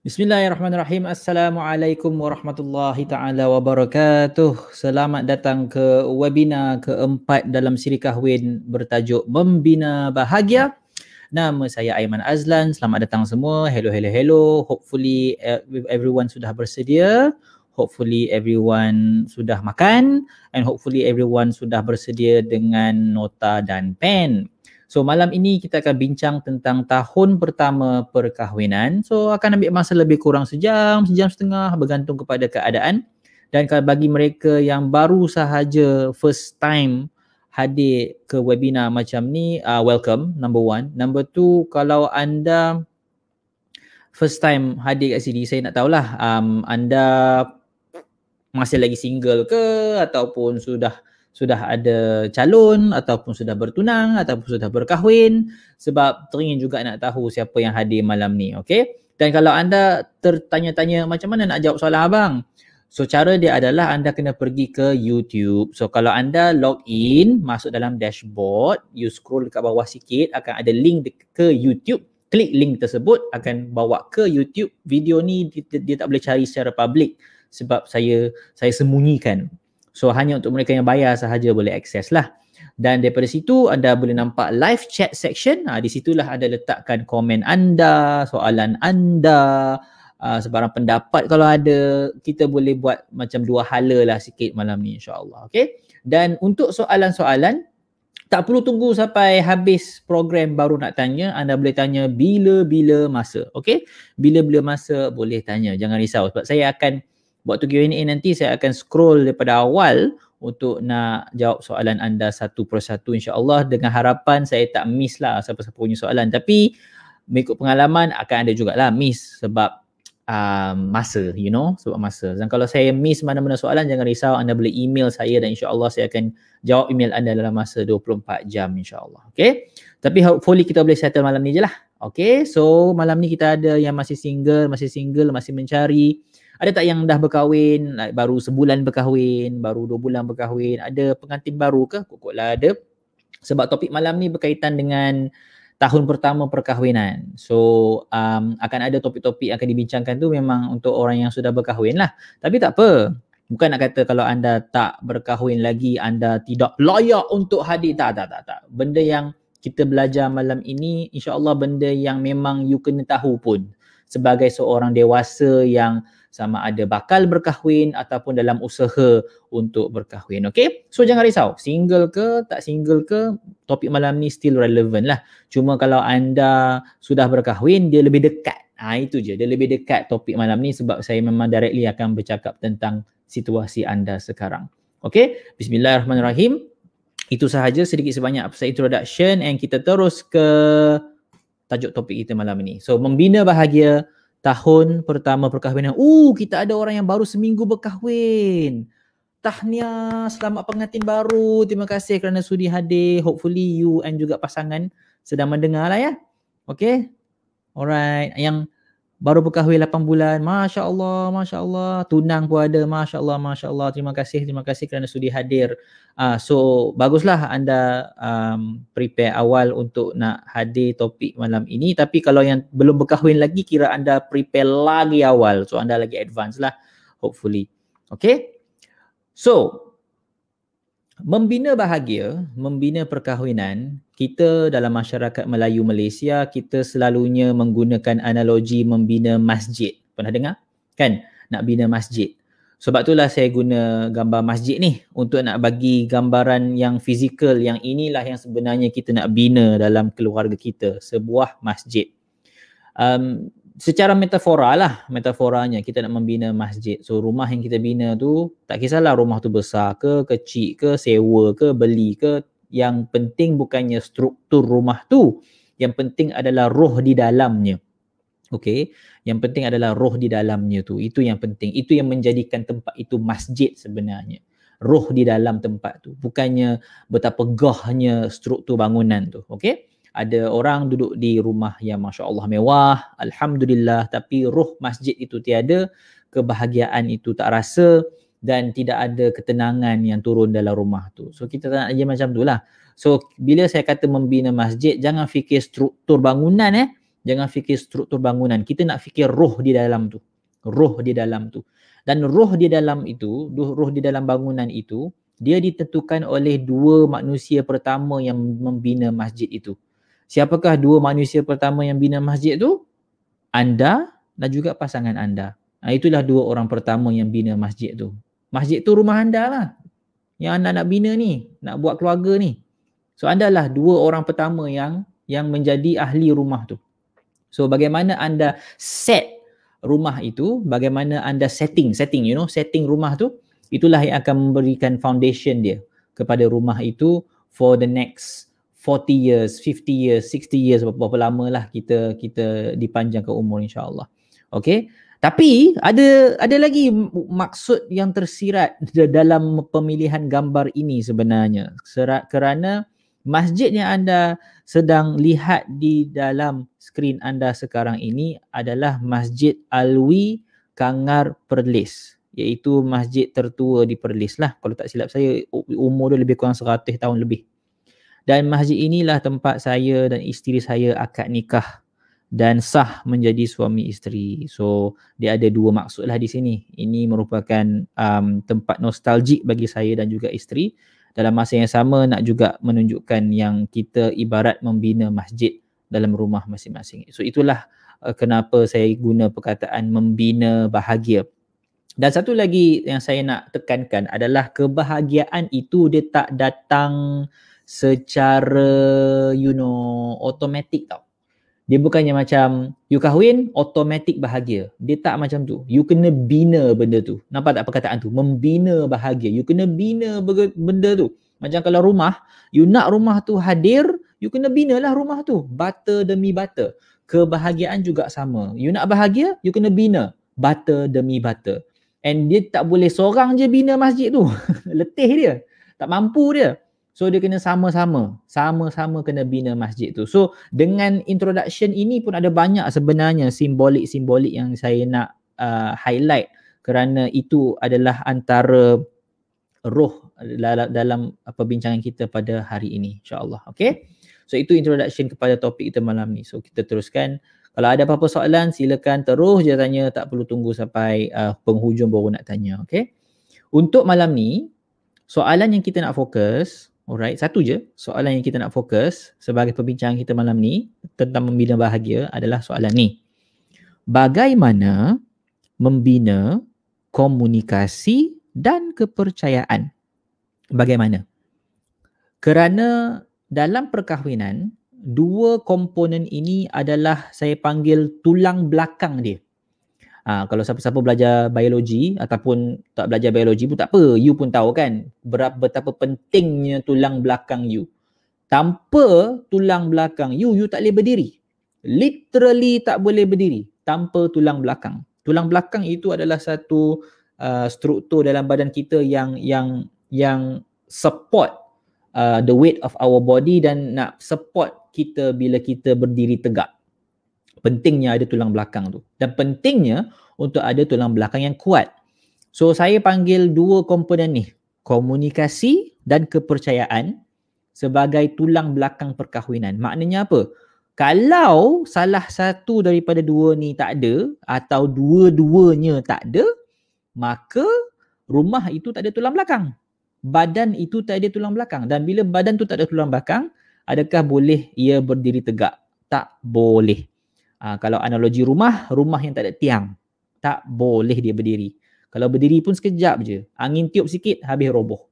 Bismillahirrahmanirrahim. Assalamualaikum warahmatullahi taala wabarakatuh. Selamat datang ke webinar keempat dalam siri kahwin bertajuk Membina Bahagia. Nama saya Aiman Azlan. Selamat datang semua. Hello hello hello. Hopefully eh, everyone sudah bersedia. Hopefully everyone sudah makan and hopefully everyone sudah bersedia dengan nota dan pen. So malam ini kita akan bincang tentang tahun pertama perkahwinan. So akan ambil masa lebih kurang sejam, sejam setengah bergantung kepada keadaan. Dan kalau bagi mereka yang baru sahaja first time hadir ke webinar macam ni, uh, welcome number one. Number two, kalau anda first time hadir kat sini, saya nak tahulah um, anda masih lagi single ke ataupun sudah sudah ada calon ataupun sudah bertunang ataupun sudah berkahwin sebab teringin juga nak tahu siapa yang hadir malam ni okey dan kalau anda tertanya-tanya macam mana nak jawab soalan abang so cara dia adalah anda kena pergi ke YouTube so kalau anda log in masuk dalam dashboard you scroll dekat bawah sikit akan ada link ke YouTube klik link tersebut akan bawa ke YouTube video ni dia, dia tak boleh cari secara public sebab saya saya sembunyikan So hanya untuk mereka yang bayar sahaja boleh akses lah. Dan daripada situ anda boleh nampak live chat section. Ha, di situlah anda letakkan komen anda, soalan anda, uh, sebarang pendapat kalau ada. Kita boleh buat macam dua hala lah sikit malam ni insyaAllah. Okay. Dan untuk soalan-soalan, tak perlu tunggu sampai habis program baru nak tanya. Anda boleh tanya bila-bila masa. Okay. Bila-bila masa boleh tanya. Jangan risau sebab saya akan Buat waktu Q&A nanti saya akan scroll daripada awal untuk nak jawab soalan anda satu persatu insyaAllah dengan harapan saya tak miss lah siapa-siapa punya soalan tapi mengikut pengalaman akan ada jugalah miss sebab um, masa you know sebab masa dan kalau saya miss mana-mana soalan jangan risau anda boleh email saya dan insyaAllah saya akan jawab email anda dalam masa 24 jam insyaAllah okay tapi hopefully kita boleh settle malam ni je lah okay so malam ni kita ada yang masih single masih single masih mencari ada tak yang dah berkahwin, baru sebulan berkahwin, baru dua bulan berkahwin, ada pengantin baru ke? Kukuklah ada. Sebab topik malam ni berkaitan dengan tahun pertama perkahwinan. So um, akan ada topik-topik yang akan dibincangkan tu memang untuk orang yang sudah berkahwin lah. Tapi tak apa. Bukan nak kata kalau anda tak berkahwin lagi, anda tidak layak untuk hadir. Tak, tak, tak, tak. Benda yang kita belajar malam ini, insyaAllah benda yang memang you kena tahu pun. Sebagai seorang dewasa yang sama ada bakal berkahwin ataupun dalam usaha untuk berkahwin. Okay? So jangan risau. Single ke tak single ke topik malam ni still relevant lah. Cuma kalau anda sudah berkahwin dia lebih dekat. Ha, itu je. Dia lebih dekat topik malam ni sebab saya memang directly akan bercakap tentang situasi anda sekarang. Okay? Bismillahirrahmanirrahim. Itu sahaja sedikit sebanyak pasal introduction and kita terus ke tajuk topik kita malam ini. So membina bahagia tahun pertama perkahwinan. Uh, kita ada orang yang baru seminggu berkahwin. Tahniah, selamat pengantin baru. Terima kasih kerana sudi hadir. Hopefully you and juga pasangan sedang mendengar lah ya. Okay. Alright. Yang baru berkahwin 8 bulan. Masya Allah, Masya Allah. Tunang pun ada. Masya Allah, Masya Allah. Terima kasih, terima kasih kerana sudi hadir. Uh, so, baguslah anda um, prepare awal untuk nak hadir topik malam ini. Tapi kalau yang belum berkahwin lagi, kira anda prepare lagi awal. So, anda lagi advance lah. Hopefully. Okay? So, membina bahagia, membina perkahwinan, kita dalam masyarakat Melayu Malaysia kita selalunya menggunakan analogi membina masjid. Pernah dengar? Kan? Nak bina masjid. Sebab itulah saya guna gambar masjid ni untuk nak bagi gambaran yang fizikal yang inilah yang sebenarnya kita nak bina dalam keluarga kita, sebuah masjid. Um secara metafora lah metaforanya kita nak membina masjid. So rumah yang kita bina tu tak kisahlah rumah tu besar ke, kecil ke, sewa ke, beli ke. Yang penting bukannya struktur rumah tu. Yang penting adalah roh di dalamnya. Okay. Yang penting adalah roh di dalamnya tu. Itu yang penting. Itu yang menjadikan tempat itu masjid sebenarnya. Roh di dalam tempat tu. Bukannya betapa gahnya struktur bangunan tu. Okay ada orang duduk di rumah yang Masya Allah mewah, Alhamdulillah tapi ruh masjid itu tiada, kebahagiaan itu tak rasa dan tidak ada ketenangan yang turun dalam rumah tu. So kita tak nak aja macam tu lah. So bila saya kata membina masjid, jangan fikir struktur bangunan eh. Jangan fikir struktur bangunan. Kita nak fikir ruh di dalam tu. Ruh di dalam tu. Dan ruh di dalam itu, ruh di dalam bangunan itu, dia ditentukan oleh dua manusia pertama yang membina masjid itu. Siapakah dua manusia pertama yang bina masjid tu? Anda dan juga pasangan anda. Nah, ha, itulah dua orang pertama yang bina masjid tu. Masjid tu rumah anda lah. Yang anda nak bina ni. Nak buat keluarga ni. So anda lah dua orang pertama yang yang menjadi ahli rumah tu. So bagaimana anda set rumah itu, bagaimana anda setting, setting you know, setting rumah tu, itulah yang akan memberikan foundation dia kepada rumah itu for the next 40 years, 50 years, 60 years berapa, berapa lama lah kita kita dipanjangkan umur insyaAllah. Okay. Tapi ada ada lagi maksud yang tersirat dalam pemilihan gambar ini sebenarnya. Serat kerana masjid yang anda sedang lihat di dalam skrin anda sekarang ini adalah Masjid Alwi Kangar Perlis iaitu masjid tertua di Perlis lah kalau tak silap saya umur dia lebih kurang 100 tahun lebih dan masjid inilah tempat saya dan isteri saya akad nikah dan sah menjadi suami isteri. So dia ada dua maksud lah di sini. Ini merupakan um, tempat nostalgik bagi saya dan juga isteri. Dalam masa yang sama nak juga menunjukkan yang kita ibarat membina masjid dalam rumah masing-masing. So itulah uh, kenapa saya guna perkataan membina bahagia. Dan satu lagi yang saya nak tekankan adalah kebahagiaan itu dia tak datang secara you know automatic tau. Dia bukannya macam you kahwin automatic bahagia. Dia tak macam tu. You kena bina benda tu. Nampak tak perkataan tu? Membina bahagia. You kena bina benda tu. Macam kalau rumah, you nak rumah tu hadir, you kena bina lah rumah tu. Bata demi bata. Kebahagiaan juga sama. You nak bahagia, you kena bina. Bata demi bata. And dia tak boleh seorang je bina masjid tu. Letih dia. Tak mampu dia. So dia kena sama-sama, sama-sama kena bina masjid tu. So dengan introduction ini pun ada banyak sebenarnya simbolik-simbolik yang saya nak uh, highlight kerana itu adalah antara roh dalam perbincangan kita pada hari ini insyaallah Okay. so itu introduction kepada topik kita malam ni so kita teruskan kalau ada apa-apa soalan silakan terus je tanya tak perlu tunggu sampai uh, penghujung baru nak tanya Okay. untuk malam ni soalan yang kita nak fokus Alright, satu je soalan yang kita nak fokus sebagai perbincangan kita malam ni tentang membina bahagia adalah soalan ni. Bagaimana membina komunikasi dan kepercayaan? Bagaimana? Kerana dalam perkahwinan, dua komponen ini adalah saya panggil tulang belakang dia. Ha, kalau siapa-siapa belajar biologi ataupun tak belajar biologi pun tak apa. You pun tahu kan berapa betapa pentingnya tulang belakang you. Tanpa tulang belakang you, you tak boleh berdiri. Literally tak boleh berdiri tanpa tulang belakang. Tulang belakang itu adalah satu uh, struktur dalam badan kita yang yang yang support uh, the weight of our body dan nak support kita bila kita berdiri tegak pentingnya ada tulang belakang tu dan pentingnya untuk ada tulang belakang yang kuat. So saya panggil dua komponen ni, komunikasi dan kepercayaan sebagai tulang belakang perkahwinan. Maknanya apa? Kalau salah satu daripada dua ni tak ada atau dua-duanya tak ada, maka rumah itu tak ada tulang belakang. Badan itu tak ada tulang belakang dan bila badan tu tak ada tulang belakang, adakah boleh ia berdiri tegak? Tak boleh. Ha, kalau analogi rumah, rumah yang tak ada tiang. Tak boleh dia berdiri. Kalau berdiri pun sekejap je. Angin tiup sikit, habis roboh.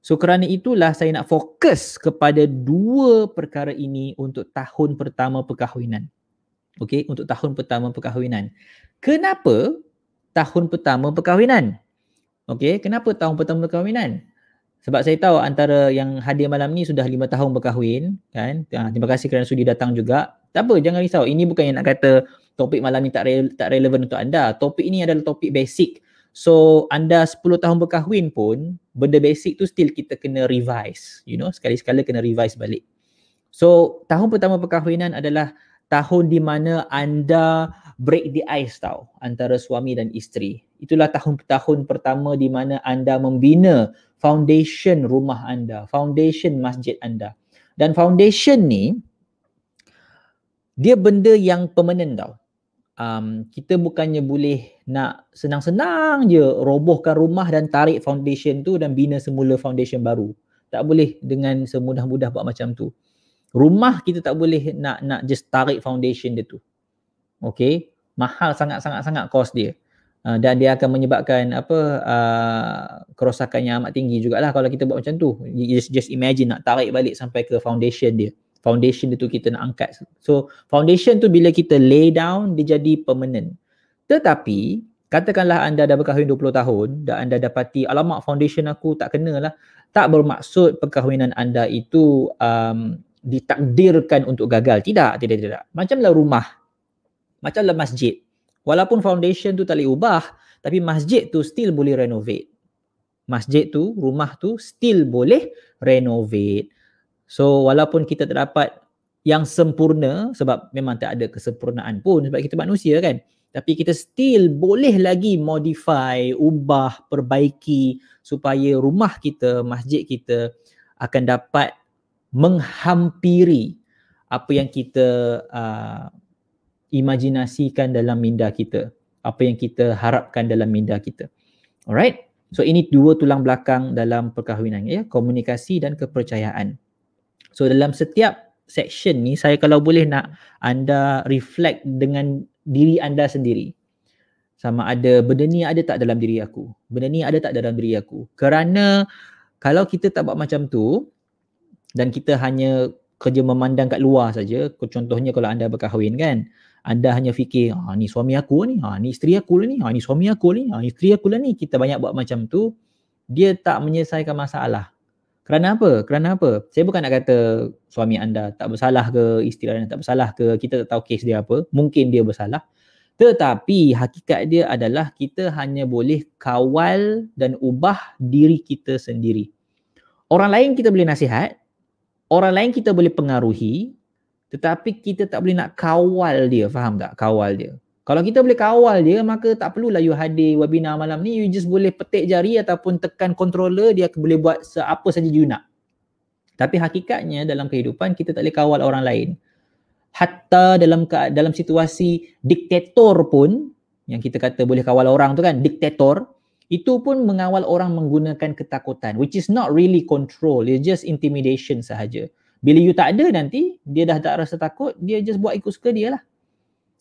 So kerana itulah saya nak fokus kepada dua perkara ini untuk tahun pertama perkahwinan. Okay, untuk tahun pertama perkahwinan. Kenapa tahun pertama perkahwinan? Okay, kenapa tahun pertama perkahwinan? Sebab saya tahu antara yang hadir malam ni sudah lima tahun berkahwin kan. Ah, terima kasih kerana sudi datang juga. Tak apa, jangan risau. Ini bukan yang nak kata topik malam ni tak re- tak relevan untuk anda. Topik ini adalah topik basic. So, anda 10 tahun berkahwin pun, benda basic tu still kita kena revise. You know, sekali-sekala kena revise balik. So, tahun pertama perkahwinan adalah tahun di mana anda break the ice tau antara suami dan isteri. Itulah tahun-tahun pertama di mana anda membina foundation rumah anda, foundation masjid anda. Dan foundation ni, dia benda yang permanent tau. Um, kita bukannya boleh nak senang-senang je robohkan rumah dan tarik foundation tu dan bina semula foundation baru. Tak boleh dengan semudah-mudah buat macam tu. Rumah kita tak boleh nak nak just tarik foundation dia tu. Okay. Mahal sangat-sangat-sangat kos dia. Uh, dan dia akan menyebabkan apa uh, kerosakan yang amat tinggi jugalah kalau kita buat macam tu. just, just imagine nak tarik balik sampai ke foundation dia foundation itu kita nak angkat. So foundation tu bila kita lay down dia jadi permanent. Tetapi katakanlah anda dah berkahwin 20 tahun dan anda dapati alamak foundation aku tak lah, Tak bermaksud perkahwinan anda itu um, ditakdirkan untuk gagal. Tidak, tidak, tidak. Macamlah rumah. Macamlah masjid. Walaupun foundation tu tak boleh ubah tapi masjid tu still boleh renovate. Masjid tu, rumah tu still boleh renovate. So walaupun kita tak dapat yang sempurna sebab memang tak ada kesempurnaan pun sebab kita manusia kan. Tapi kita still boleh lagi modify, ubah, perbaiki supaya rumah kita, masjid kita akan dapat menghampiri apa yang kita uh, imajinasikan dalam minda kita. Apa yang kita harapkan dalam minda kita. Alright? So ini dua tulang belakang dalam perkahwinan ya, komunikasi dan kepercayaan. So dalam setiap section ni saya kalau boleh nak anda reflect dengan diri anda sendiri. Sama ada benda ni ada tak dalam diri aku? Benda ni ada tak dalam diri aku? Kerana kalau kita tak buat macam tu dan kita hanya kerja memandang kat luar saja, contohnya kalau anda berkahwin kan, anda hanya fikir, ha ni suami aku ni, ha ni isteri aku ni, ha ni suami aku ni, ha ah, isteri aku lah ni, kita banyak buat macam tu, dia tak menyelesaikan masalah. Kerana apa? Kerana apa? Saya bukan nak kata suami anda tak bersalah ke, isteri anda tak bersalah ke, kita tak tahu kes dia apa. Mungkin dia bersalah. Tetapi hakikat dia adalah kita hanya boleh kawal dan ubah diri kita sendiri. Orang lain kita boleh nasihat, orang lain kita boleh pengaruhi, tetapi kita tak boleh nak kawal dia, faham tak? Kawal dia. Kalau kita boleh kawal dia maka tak perlulah you hadir webinar malam ni you just boleh petik jari ataupun tekan controller dia boleh buat apa saja you nak. Tapi hakikatnya dalam kehidupan kita tak boleh kawal orang lain. Hatta dalam dalam situasi diktator pun yang kita kata boleh kawal orang tu kan diktator itu pun mengawal orang menggunakan ketakutan which is not really control it's just intimidation sahaja. Bila you tak ada nanti dia dah tak rasa takut dia just buat ikut suka dia lah.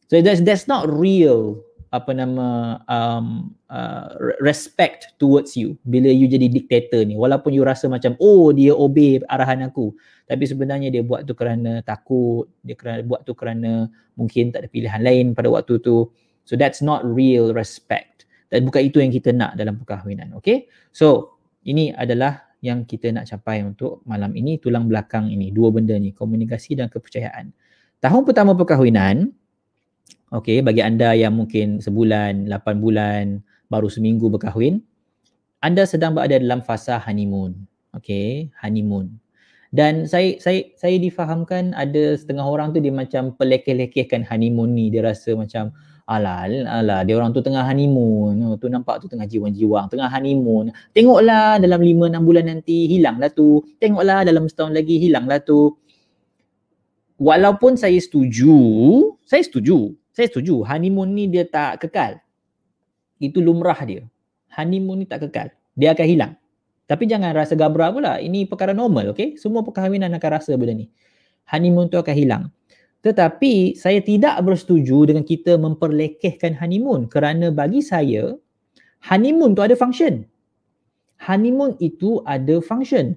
So that's that's not real apa nama um, uh, respect towards you bila you jadi dictator ni walaupun you rasa macam oh dia obey arahan aku tapi sebenarnya dia buat tu kerana takut dia kerana buat tu kerana mungkin tak ada pilihan lain pada waktu tu so that's not real respect dan bukan itu yang kita nak dalam perkahwinan okay so ini adalah yang kita nak capai untuk malam ini tulang belakang ini dua benda ni komunikasi dan kepercayaan tahun pertama perkahwinan Okay, bagi anda yang mungkin sebulan, lapan bulan, baru seminggu berkahwin, anda sedang berada dalam fasa honeymoon. Okay, honeymoon. Dan saya saya saya difahamkan ada setengah orang tu dia macam pelekeh-lekehkan honeymoon ni. Dia rasa macam alal, alal. Dia orang tu tengah honeymoon. Oh, tu nampak tu tengah jiwa-jiwa, Tengah honeymoon. Tengoklah dalam lima, enam bulan nanti hilanglah tu. Tengoklah dalam setahun lagi hilanglah tu. Walaupun saya setuju, saya setuju saya setuju honeymoon ni dia tak kekal. Itu lumrah dia. Honeymoon ni tak kekal. Dia akan hilang. Tapi jangan rasa gabrah pula. Ini perkara normal, okay? Semua perkahwinan akan rasa benda ni. Honeymoon tu akan hilang. Tetapi saya tidak bersetuju dengan kita memperlekehkan honeymoon kerana bagi saya honeymoon tu ada function. Honeymoon itu ada function.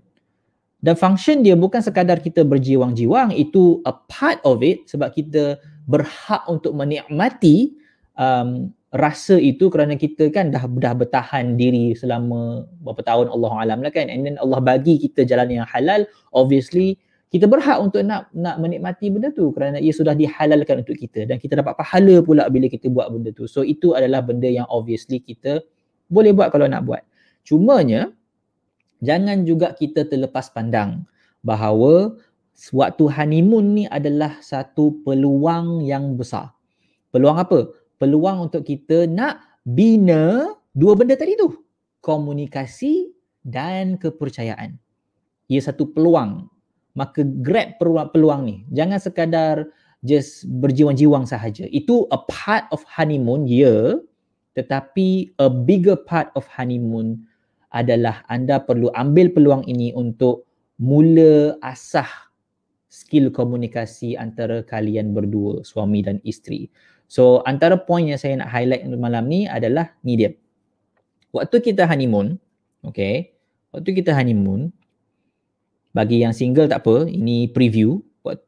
Dan function dia bukan sekadar kita berjiwang-jiwang, itu a part of it sebab kita berhak untuk menikmati um, rasa itu kerana kita kan dah dah bertahan diri selama beberapa tahun Allah alam lah kan and then Allah bagi kita jalan yang halal obviously kita berhak untuk nak nak menikmati benda tu kerana ia sudah dihalalkan untuk kita dan kita dapat pahala pula bila kita buat benda tu so itu adalah benda yang obviously kita boleh buat kalau nak buat cumanya jangan juga kita terlepas pandang bahawa waktu honeymoon ni adalah satu peluang yang besar. Peluang apa? Peluang untuk kita nak bina dua benda tadi tu. Komunikasi dan kepercayaan. Ia satu peluang. Maka grab peluang, peluang ni. Jangan sekadar just berjiwang-jiwang sahaja. Itu a part of honeymoon, ya. Tetapi a bigger part of honeymoon adalah anda perlu ambil peluang ini untuk mula asah skill komunikasi antara kalian berdua suami dan isteri. So antara point yang saya nak highlight malam ni adalah ni dia. Waktu kita honeymoon, okay. Waktu kita honeymoon, bagi yang single tak apa, ini preview.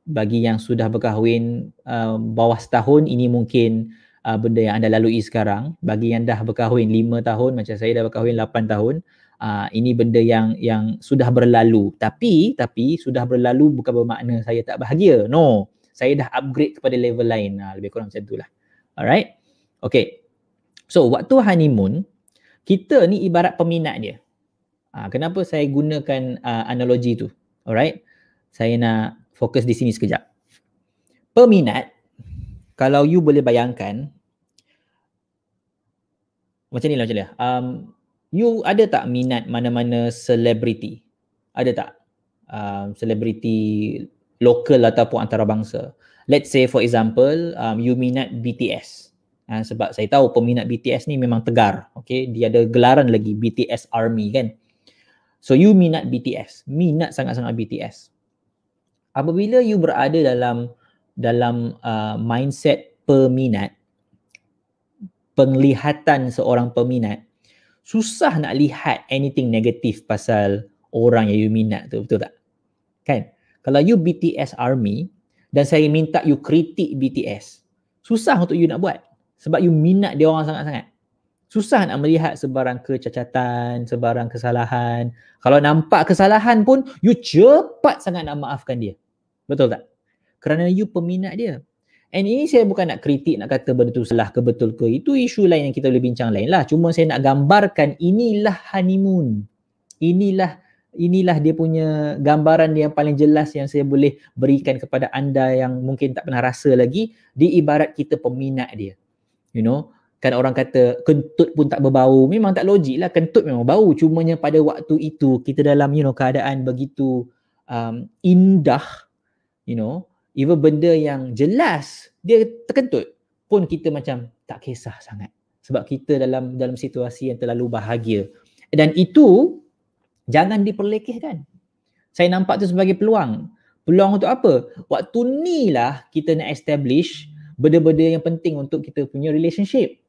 Bagi yang sudah berkahwin uh, bawah setahun, ini mungkin uh, benda yang anda lalui sekarang. Bagi yang dah berkahwin lima tahun, macam saya dah berkahwin lapan tahun, Ah, ini benda yang yang sudah berlalu tapi tapi sudah berlalu bukan bermakna saya tak bahagia no saya dah upgrade kepada level lain ha, lebih kurang macam itulah alright okay so waktu honeymoon kita ni ibarat peminat dia ha, kenapa saya gunakan uh, analogi tu alright saya nak fokus di sini sekejap peminat kalau you boleh bayangkan macam ni lah macam ni lah um, you ada tak minat mana-mana selebriti? Ada tak? Um, selebriti um, lokal ataupun antarabangsa. Let's say for example, um, you minat BTS. Ha, sebab saya tahu peminat BTS ni memang tegar. Okay, dia ada gelaran lagi BTS Army kan. So you minat BTS. Minat sangat-sangat BTS. Apabila you berada dalam dalam uh, mindset peminat, penglihatan seorang peminat, susah nak lihat anything negatif pasal orang yang you minat tu betul tak kan kalau you BTS army dan saya minta you kritik BTS susah untuk you nak buat sebab you minat dia orang sangat-sangat susah nak melihat sebarang kecacatan sebarang kesalahan kalau nampak kesalahan pun you cepat sangat nak maafkan dia betul tak kerana you peminat dia And ini saya bukan nak kritik nak kata benda tu salah ke betul ke. Itu isu lain yang kita boleh bincang lain lah. Cuma saya nak gambarkan inilah honeymoon. Inilah inilah dia punya gambaran dia yang paling jelas yang saya boleh berikan kepada anda yang mungkin tak pernah rasa lagi di ibarat kita peminat dia. You know, kan orang kata kentut pun tak berbau. Memang tak logik lah kentut memang bau. Cuma Cumanya pada waktu itu kita dalam you know keadaan begitu um, indah you know even benda yang jelas dia terkentut pun kita macam tak kisah sangat sebab kita dalam dalam situasi yang terlalu bahagia dan itu jangan diperlekehkan saya nampak tu sebagai peluang peluang untuk apa waktu ni lah kita nak establish benda-benda yang penting untuk kita punya relationship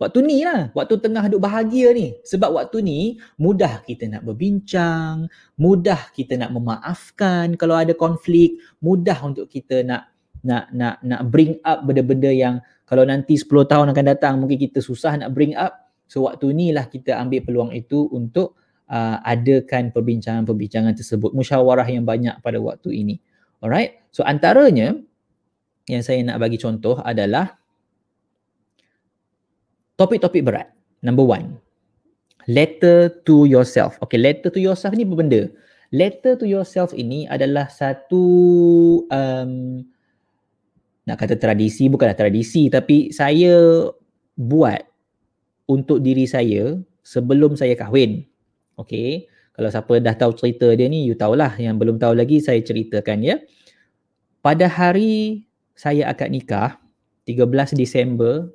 Waktu ni lah, waktu tengah duk bahagia ni. Sebab waktu ni mudah kita nak berbincang, mudah kita nak memaafkan kalau ada konflik, mudah untuk kita nak nak nak nak bring up benda-benda yang kalau nanti 10 tahun akan datang mungkin kita susah nak bring up. So waktu ni lah kita ambil peluang itu untuk uh, adakan perbincangan-perbincangan tersebut. Musyawarah yang banyak pada waktu ini. Alright. So antaranya yang saya nak bagi contoh adalah Topik-topik berat. Number one. Letter to yourself. Okay, letter to yourself ni berbenda. Letter to yourself ini adalah satu um, nak kata tradisi, bukanlah tradisi tapi saya buat untuk diri saya sebelum saya kahwin. Okay. Kalau siapa dah tahu cerita dia ni, you tahulah. Yang belum tahu lagi, saya ceritakan ya. Pada hari saya akan nikah, 13 Disember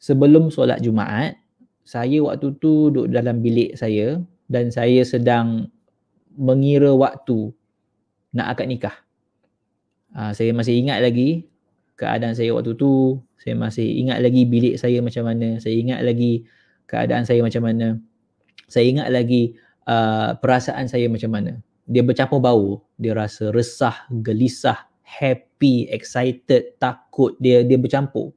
sebelum solat Jumaat, saya waktu tu duduk dalam bilik saya dan saya sedang mengira waktu nak akad nikah. Uh, saya masih ingat lagi keadaan saya waktu tu, saya masih ingat lagi bilik saya macam mana, saya ingat lagi keadaan saya macam mana, saya ingat lagi uh, perasaan saya macam mana. Dia bercampur bau, dia rasa resah, gelisah, happy, excited, takut, dia dia bercampur.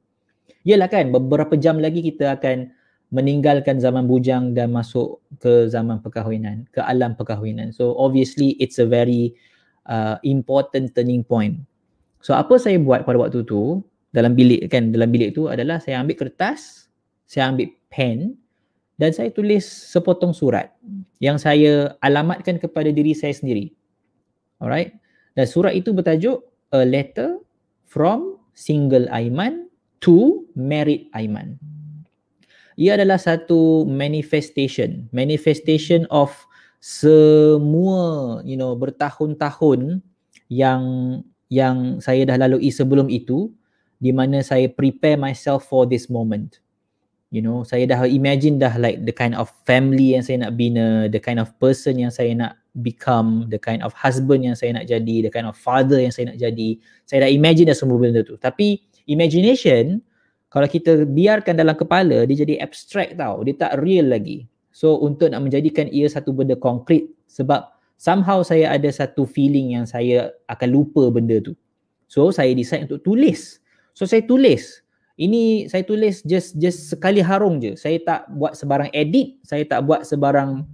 Yelah kan beberapa jam lagi kita akan meninggalkan zaman bujang dan masuk ke zaman perkahwinan, ke alam perkahwinan. So obviously it's a very uh, important turning point. So apa saya buat pada waktu tu dalam bilik kan dalam bilik tu adalah saya ambil kertas, saya ambil pen dan saya tulis sepotong surat yang saya alamatkan kepada diri saya sendiri. Alright. Dan surat itu bertajuk a letter from single Aiman to married Aiman. Ia adalah satu manifestation, manifestation of semua you know bertahun-tahun yang yang saya dah lalui sebelum itu di mana saya prepare myself for this moment. You know, saya dah imagine dah like the kind of family yang saya nak bina, the kind of person yang saya nak become, the kind of husband yang saya nak jadi, the kind of father yang saya nak jadi. Saya dah imagine dah semua benda tu. Tapi imagination kalau kita biarkan dalam kepala dia jadi abstract tau dia tak real lagi so untuk nak menjadikan ia satu benda konkret sebab somehow saya ada satu feeling yang saya akan lupa benda tu so saya decide untuk tulis so saya tulis ini saya tulis just just sekali harung je saya tak buat sebarang edit saya tak buat sebarang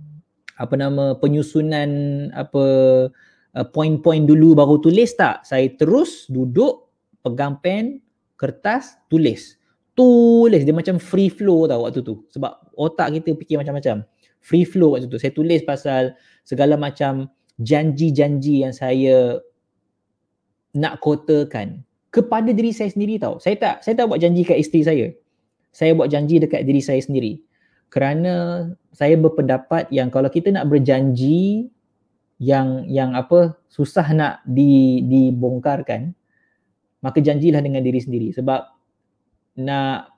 apa nama penyusunan apa uh, point-point dulu baru tulis tak saya terus duduk pegang pen kertas tulis tulis dia macam free flow tau waktu tu sebab otak kita fikir macam-macam free flow waktu tu saya tulis pasal segala macam janji-janji yang saya nak kotakan kepada diri saya sendiri tau saya tak saya tak buat janji kat isteri saya saya buat janji dekat diri saya sendiri kerana saya berpendapat yang kalau kita nak berjanji yang yang apa susah nak di dibongkarkan maka janjilah dengan diri sendiri sebab nak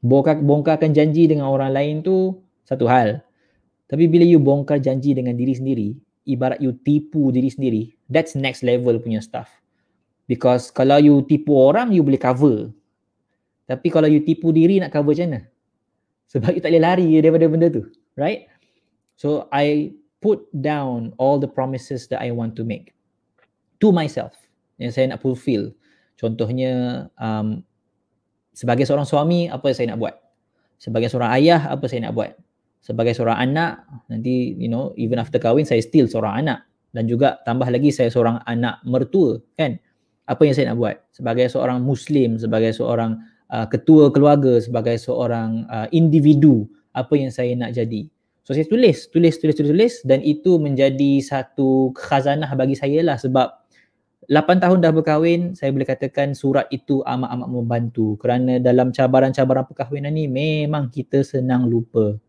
bongkar, bongkarkan janji dengan orang lain tu satu hal tapi bila you bongkar janji dengan diri sendiri ibarat you tipu diri sendiri that's next level punya stuff because kalau you tipu orang you boleh cover tapi kalau you tipu diri nak cover macam mana sebab you tak boleh lari daripada benda tu right so i put down all the promises that i want to make to myself yang saya nak fulfill. Contohnya um, sebagai seorang suami apa yang saya nak buat? Sebagai seorang ayah apa saya nak buat? Sebagai seorang anak nanti you know even after kahwin saya still seorang anak dan juga tambah lagi saya seorang anak mertua kan? Apa yang saya nak buat? Sebagai seorang muslim, sebagai seorang uh, ketua keluarga, sebagai seorang uh, individu, apa yang saya nak jadi? So saya tulis, tulis, tulis, tulis, tulis dan itu menjadi satu khazanah bagi saya lah sebab 8 tahun dah berkahwin, saya boleh katakan surat itu amat-amat membantu kerana dalam cabaran-cabaran perkahwinan ni memang kita senang lupa.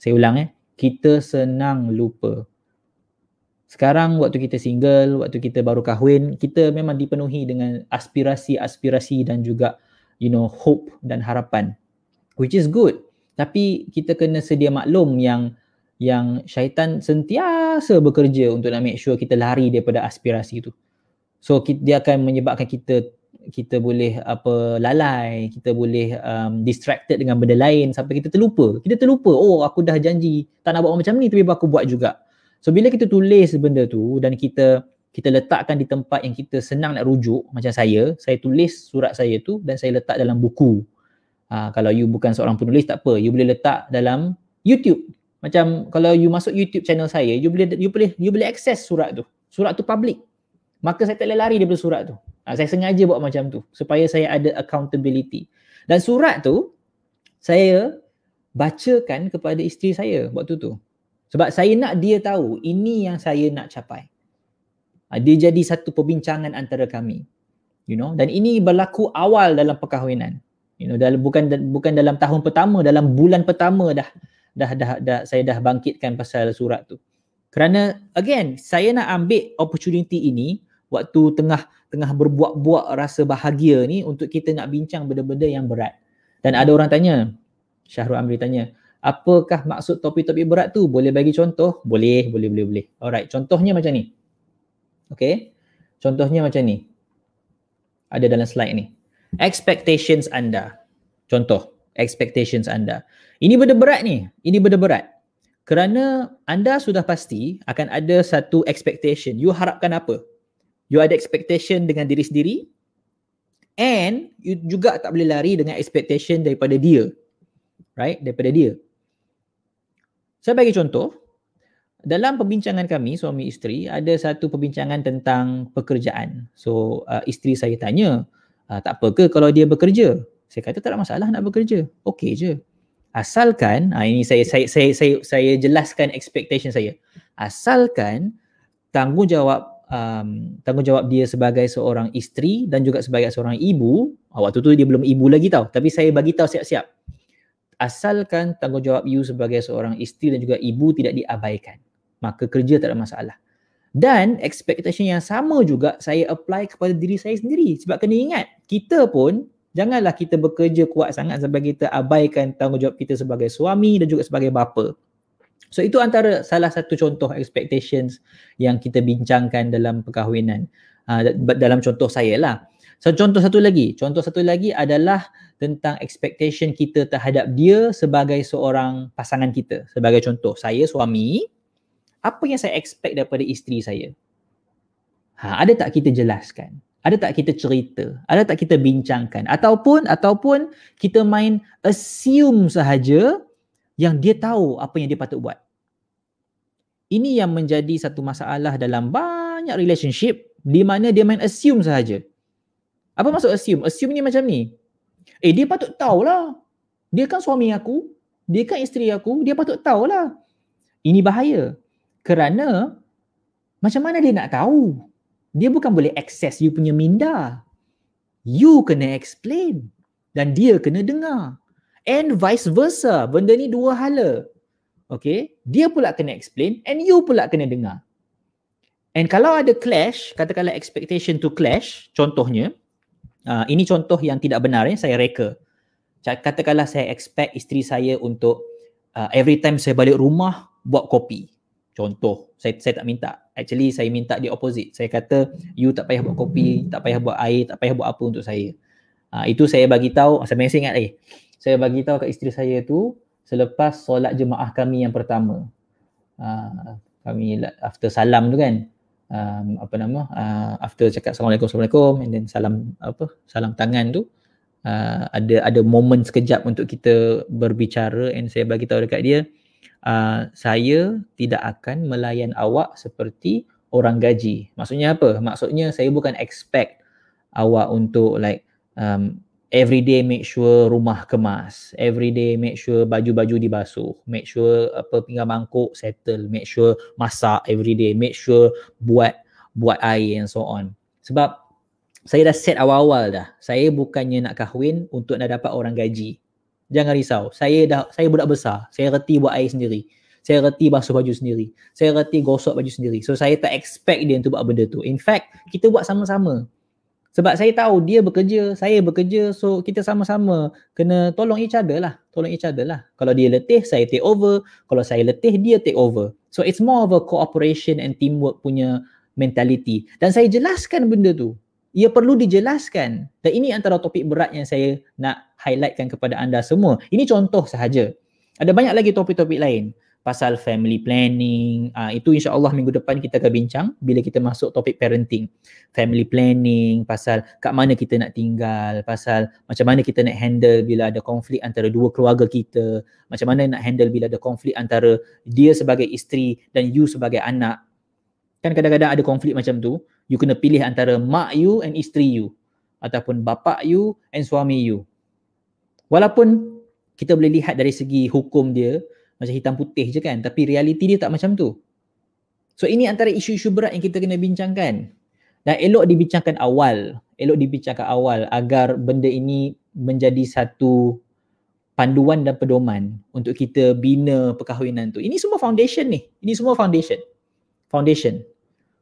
Saya ulang eh, kita senang lupa. Sekarang waktu kita single, waktu kita baru kahwin, kita memang dipenuhi dengan aspirasi-aspirasi dan juga you know hope dan harapan. Which is good. Tapi kita kena sedia maklum yang yang syaitan sentiasa bekerja untuk nak make sure kita lari daripada aspirasi itu so dia akan menyebabkan kita kita boleh apa lalai kita boleh um, distracted dengan benda lain sampai kita terlupa kita terlupa oh aku dah janji tak nak buat macam ni tapi aku buat juga so bila kita tulis benda tu dan kita kita letakkan di tempat yang kita senang nak rujuk macam saya saya tulis surat saya tu dan saya letak dalam buku ha, kalau you bukan seorang penulis tak apa you boleh letak dalam YouTube macam kalau you masuk YouTube channel saya you boleh you boleh you boleh access surat tu surat tu public maka saya tak boleh lari daripada surat tu. Ha, saya sengaja buat macam tu supaya saya ada accountability. Dan surat tu saya bacakan kepada isteri saya waktu tu. Sebab saya nak dia tahu ini yang saya nak capai. Ha, dia jadi satu perbincangan antara kami. You know, dan ini berlaku awal dalam perkahwinan. You know, dalam, bukan bukan dalam tahun pertama, dalam bulan pertama dah dah dah, dah, saya dah bangkitkan pasal surat tu. Kerana again, saya nak ambil opportunity ini waktu tengah tengah berbuat-buat rasa bahagia ni untuk kita nak bincang benda-benda yang berat. Dan ada orang tanya, Syahrul Amri tanya, apakah maksud topik-topik berat tu? Boleh bagi contoh? Boleh, boleh, boleh, boleh. Alright, contohnya macam ni. Okay, contohnya macam ni. Ada dalam slide ni. Expectations anda. Contoh, expectations anda. Ini benda berat ni. Ini benda berat. Kerana anda sudah pasti akan ada satu expectation. You harapkan apa? you ada expectation dengan diri sendiri and you juga tak boleh lari dengan expectation daripada dia right daripada dia saya bagi contoh dalam perbincangan kami suami isteri ada satu perbincangan tentang pekerjaan so uh, isteri saya tanya uh, tak apa ke kalau dia bekerja saya kata tak ada masalah nak bekerja okey je asalkan uh, ini saya, saya saya saya saya jelaskan expectation saya asalkan tanggungjawab um, tanggungjawab dia sebagai seorang isteri dan juga sebagai seorang ibu. Ah, waktu tu dia belum ibu lagi tau. Tapi saya bagi tahu siap-siap. Asalkan tanggungjawab you sebagai seorang isteri dan juga ibu tidak diabaikan. Maka kerja tak ada masalah. Dan expectation yang sama juga saya apply kepada diri saya sendiri. Sebab kena ingat, kita pun janganlah kita bekerja kuat sangat sampai kita abaikan tanggungjawab kita sebagai suami dan juga sebagai bapa. So itu antara salah satu contoh expectations yang kita bincangkan dalam perkahwinan. Uh, dalam contoh saya lah. So contoh satu lagi, contoh satu lagi adalah tentang expectation kita terhadap dia sebagai seorang pasangan kita. Sebagai contoh, saya suami, apa yang saya expect daripada isteri saya? Ha, ada tak kita jelaskan? Ada tak kita cerita? Ada tak kita bincangkan? Ataupun ataupun kita main assume sahaja yang dia tahu apa yang dia patut buat. Ini yang menjadi satu masalah dalam banyak relationship di mana dia main assume sahaja. Apa maksud assume? Assume ni macam ni. Eh dia patut tahulah. Dia kan suami aku, dia kan isteri aku, dia patut tahulah. Ini bahaya. Kerana macam mana dia nak tahu? Dia bukan boleh access you punya minda. You kena explain dan dia kena dengar and vice versa. Benda ni dua hala. Okay, dia pula kena explain and you pula kena dengar. And kalau ada clash, katakanlah expectation to clash, contohnya, uh, ini contoh yang tidak benar ya, eh, saya reka. Katakanlah saya expect isteri saya untuk uh, every time saya balik rumah, buat kopi. Contoh, saya, saya tak minta. Actually, saya minta the opposite. Saya kata, you tak payah buat kopi, tak payah buat air, tak payah buat apa untuk saya. Uh, itu saya bagi tahu, saya masih ingat lagi. Eh saya bagi tahu kat isteri saya tu selepas solat jemaah kami yang pertama. Uh, kami after salam tu kan. Um, apa nama uh, after cakap assalamualaikum assalamualaikum and then salam apa salam tangan tu uh, ada ada moment sekejap untuk kita berbicara and saya bagi tahu dekat dia uh, saya tidak akan melayan awak seperti orang gaji maksudnya apa maksudnya saya bukan expect awak untuk like um, every day make sure rumah kemas every day make sure baju-baju dibasuh make sure apa pinggan mangkuk settle make sure masak every day make sure buat buat air and so on sebab saya dah set awal-awal dah saya bukannya nak kahwin untuk nak dapat orang gaji jangan risau saya dah saya budak besar saya reti buat air sendiri saya reti basuh baju sendiri saya reti gosok baju sendiri so saya tak expect dia untuk buat benda tu in fact kita buat sama-sama sebab saya tahu dia bekerja, saya bekerja. So kita sama-sama kena tolong each other lah. Tolong each other lah. Kalau dia letih, saya take over. Kalau saya letih, dia take over. So it's more of a cooperation and teamwork punya mentality. Dan saya jelaskan benda tu. Ia perlu dijelaskan. Dan ini antara topik berat yang saya nak highlightkan kepada anda semua. Ini contoh sahaja. Ada banyak lagi topik-topik lain pasal family planning uh, itu Allah minggu depan kita akan bincang bila kita masuk topik parenting family planning pasal kat mana kita nak tinggal pasal macam mana kita nak handle bila ada konflik antara dua keluarga kita macam mana nak handle bila ada konflik antara dia sebagai isteri dan you sebagai anak kan kadang-kadang ada konflik macam tu you kena pilih antara mak you and isteri you ataupun bapak you and suami you walaupun kita boleh lihat dari segi hukum dia macam hitam putih je kan tapi realiti dia tak macam tu so ini antara isu-isu berat yang kita kena bincangkan dan elok dibincangkan awal elok dibincangkan awal agar benda ini menjadi satu panduan dan pedoman untuk kita bina perkahwinan tu ini semua foundation ni ini semua foundation foundation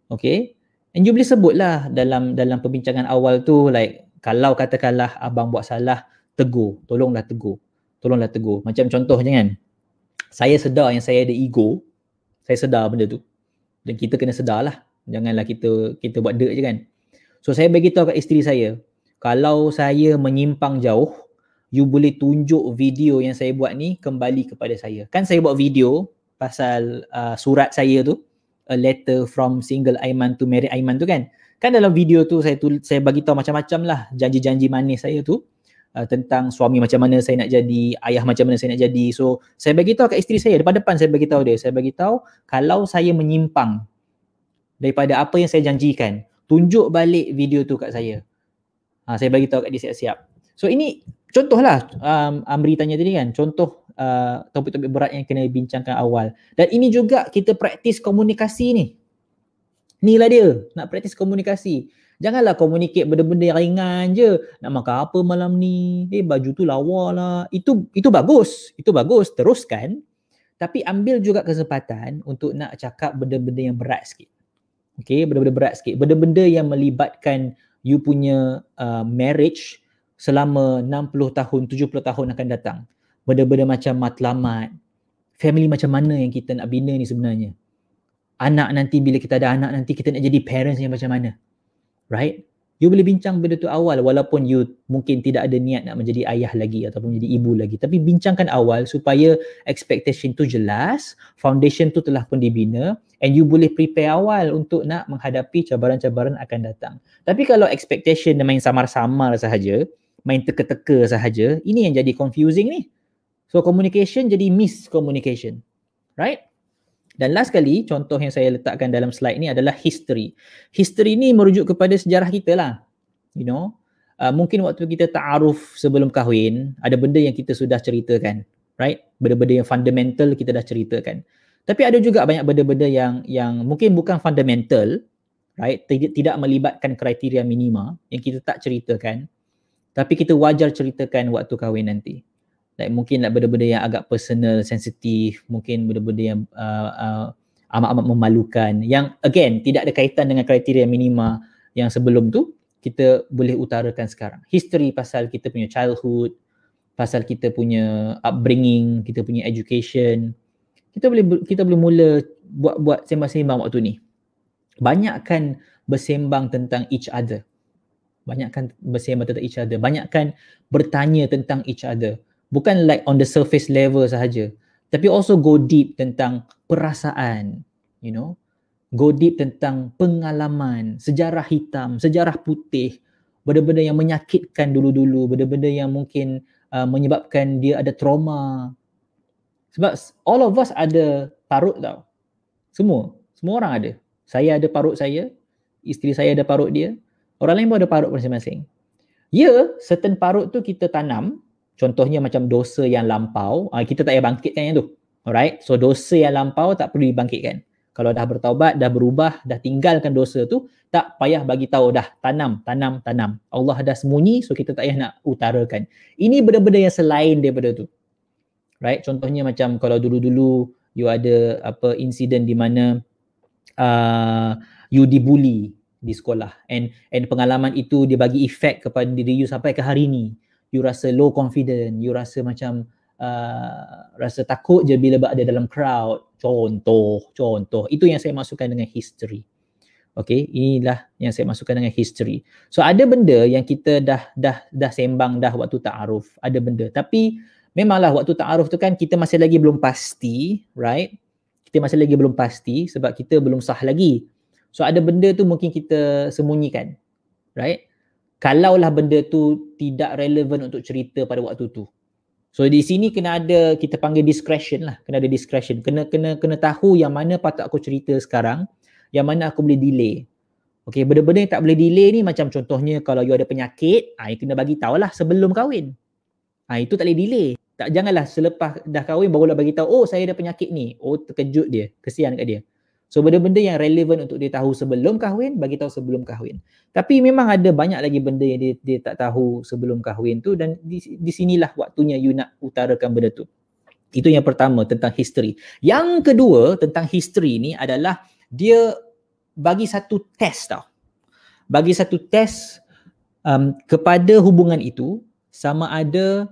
okay and you boleh sebutlah dalam dalam perbincangan awal tu like kalau katakanlah abang buat salah tegur tolonglah tegur tolonglah tegur macam contohnya kan saya sedar yang saya ada ego saya sedar benda tu dan kita kena sedarlah janganlah kita kita buat dek je kan so saya bagi tahu kat isteri saya kalau saya menyimpang jauh you boleh tunjuk video yang saya buat ni kembali kepada saya kan saya buat video pasal uh, surat saya tu a letter from single Aiman to married Aiman tu kan kan dalam video tu saya tu, saya bagi tahu macam-macam lah janji-janji manis saya tu Uh, tentang suami macam mana saya nak jadi, ayah macam mana saya nak jadi. So, saya bagi tahu kat isteri saya depan-depan saya bagi tahu dia. Saya bagi tahu kalau saya menyimpang daripada apa yang saya janjikan, tunjuk balik video tu kat saya. Ha, saya bagi tahu kat dia siap-siap. So, ini contohlah um, Amri tanya tadi kan, contoh uh, topik-topik berat yang kena bincangkan awal. Dan ini juga kita praktis komunikasi ni. Inilah dia, nak praktis komunikasi. Janganlah communicate benda-benda yang ringan je. Nak makan apa malam ni? Eh baju tu lawa lah. Itu itu bagus. Itu bagus. Teruskan. Tapi ambil juga kesempatan untuk nak cakap benda-benda yang berat sikit. Okay, benda-benda berat sikit. Benda-benda yang melibatkan you punya uh, marriage selama 60 tahun, 70 tahun akan datang. Benda-benda macam matlamat. Family macam mana yang kita nak bina ni sebenarnya? Anak nanti bila kita ada anak nanti kita nak jadi parents yang macam mana? right you boleh bincang benda tu awal walaupun you mungkin tidak ada niat nak menjadi ayah lagi ataupun menjadi ibu lagi tapi bincangkan awal supaya expectation tu jelas foundation tu telah pun dibina and you boleh prepare awal untuk nak menghadapi cabaran-cabaran akan datang tapi kalau expectation dia main samar-samar sahaja main teka-teka sahaja ini yang jadi confusing ni so communication jadi miscommunication right dan last kali contoh yang saya letakkan dalam slide ni adalah history. History ni merujuk kepada sejarah kita lah. You know, uh, mungkin waktu kita ta'aruf sebelum kahwin, ada benda yang kita sudah ceritakan. Right? Benda-benda yang fundamental kita dah ceritakan. Tapi ada juga banyak benda-benda yang yang mungkin bukan fundamental, right? Tidak melibatkan kriteria minima yang kita tak ceritakan. Tapi kita wajar ceritakan waktu kahwin nanti like mungkin like benda-benda yang agak personal sensitif mungkin benda-benda yang uh, uh, amat-amat memalukan yang again tidak ada kaitan dengan kriteria minima yang sebelum tu kita boleh utarakan sekarang history pasal kita punya childhood pasal kita punya upbringing kita punya education kita boleh kita boleh mula buat buat sembang-sembang waktu ni banyakkan bersembang tentang each other banyakkan bersembang tentang each other banyakkan bertanya tentang each other bukan like on the surface level sahaja tapi also go deep tentang perasaan you know go deep tentang pengalaman sejarah hitam sejarah putih benda-benda yang menyakitkan dulu-dulu benda-benda yang mungkin uh, menyebabkan dia ada trauma sebab all of us ada parut tau semua semua orang ada saya ada parut saya isteri saya ada parut dia orang lain pun ada parut masing-masing ya yeah, certain parut tu kita tanam Contohnya macam dosa yang lampau, uh, kita tak payah bangkitkan yang tu. Alright, so dosa yang lampau tak perlu dibangkitkan. Kalau dah bertaubat, dah berubah, dah tinggalkan dosa tu, tak payah bagi tahu dah tanam, tanam, tanam. Allah dah sembunyi, so kita tak payah nak utarakan. Ini benda-benda yang selain daripada tu. Right, contohnya macam kalau dulu-dulu you ada apa insiden di mana uh, you dibully di sekolah and and pengalaman itu dia bagi efek kepada diri you sampai ke hari ni you rasa low confident, you rasa macam uh, rasa takut je bila ada dalam crowd. Contoh, contoh. Itu yang saya masukkan dengan history. Okay, inilah yang saya masukkan dengan history. So ada benda yang kita dah dah dah sembang dah waktu ta'aruf. Ada benda. Tapi memanglah waktu ta'aruf tu kan kita masih lagi belum pasti, right? Kita masih lagi belum pasti sebab kita belum sah lagi. So ada benda tu mungkin kita sembunyikan, right? kalaulah benda tu tidak relevan untuk cerita pada waktu tu. So di sini kena ada kita panggil discretion lah, kena ada discretion. Kena kena kena tahu yang mana patut aku cerita sekarang, yang mana aku boleh delay. Okay, benda-benda yang tak boleh delay ni macam contohnya kalau you ada penyakit, ah ha, you kena bagi tahu lah sebelum kahwin. Ah ha, itu tak boleh delay. Tak janganlah selepas dah kahwin barulah bagi tahu, oh saya ada penyakit ni. Oh terkejut dia, kesian kat dia. So benda-benda yang relevan untuk dia tahu sebelum kahwin, bagi tahu sebelum kahwin. Tapi memang ada banyak lagi benda yang dia, dia tak tahu sebelum kahwin tu dan di, di sinilah waktunya you nak utarakan benda tu. Itu yang pertama tentang history. Yang kedua tentang history ni adalah dia bagi satu test tau. Bagi satu test um, kepada hubungan itu sama ada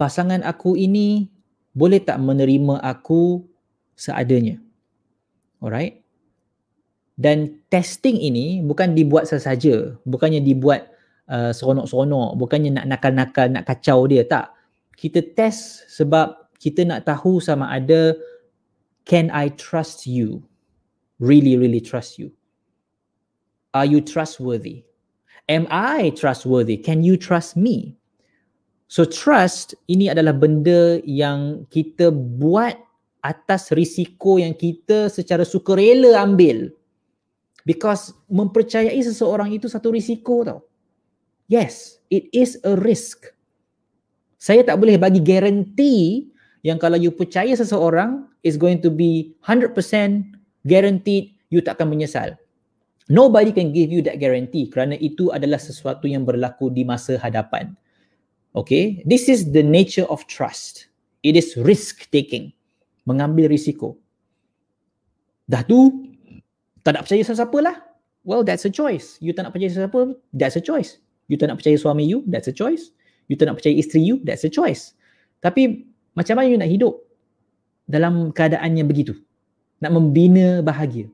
pasangan aku ini boleh tak menerima aku seadanya. Alright. Dan testing ini bukan dibuat sesaja. Bukannya dibuat uh, seronok-seronok. Bukannya nak nakal-nakal, nak kacau dia. Tak. Kita test sebab kita nak tahu sama ada can I trust you? Really, really trust you. Are you trustworthy? Am I trustworthy? Can you trust me? So trust ini adalah benda yang kita buat atas risiko yang kita secara sukarela ambil. Because mempercayai seseorang itu satu risiko tau. Yes, it is a risk. Saya tak boleh bagi garanti yang kalau you percaya seseorang is going to be 100% guaranteed you takkan menyesal. Nobody can give you that guarantee kerana itu adalah sesuatu yang berlaku di masa hadapan. Okay, this is the nature of trust. It is risk taking mengambil risiko. Dah tu, tak nak percaya sesiapa lah. Well, that's a choice. You tak nak percaya sesiapa, that's a choice. You tak nak percaya suami you, that's a choice. You tak nak percaya isteri you, that's a choice. Tapi macam mana you nak hidup dalam keadaan yang begitu? Nak membina bahagia.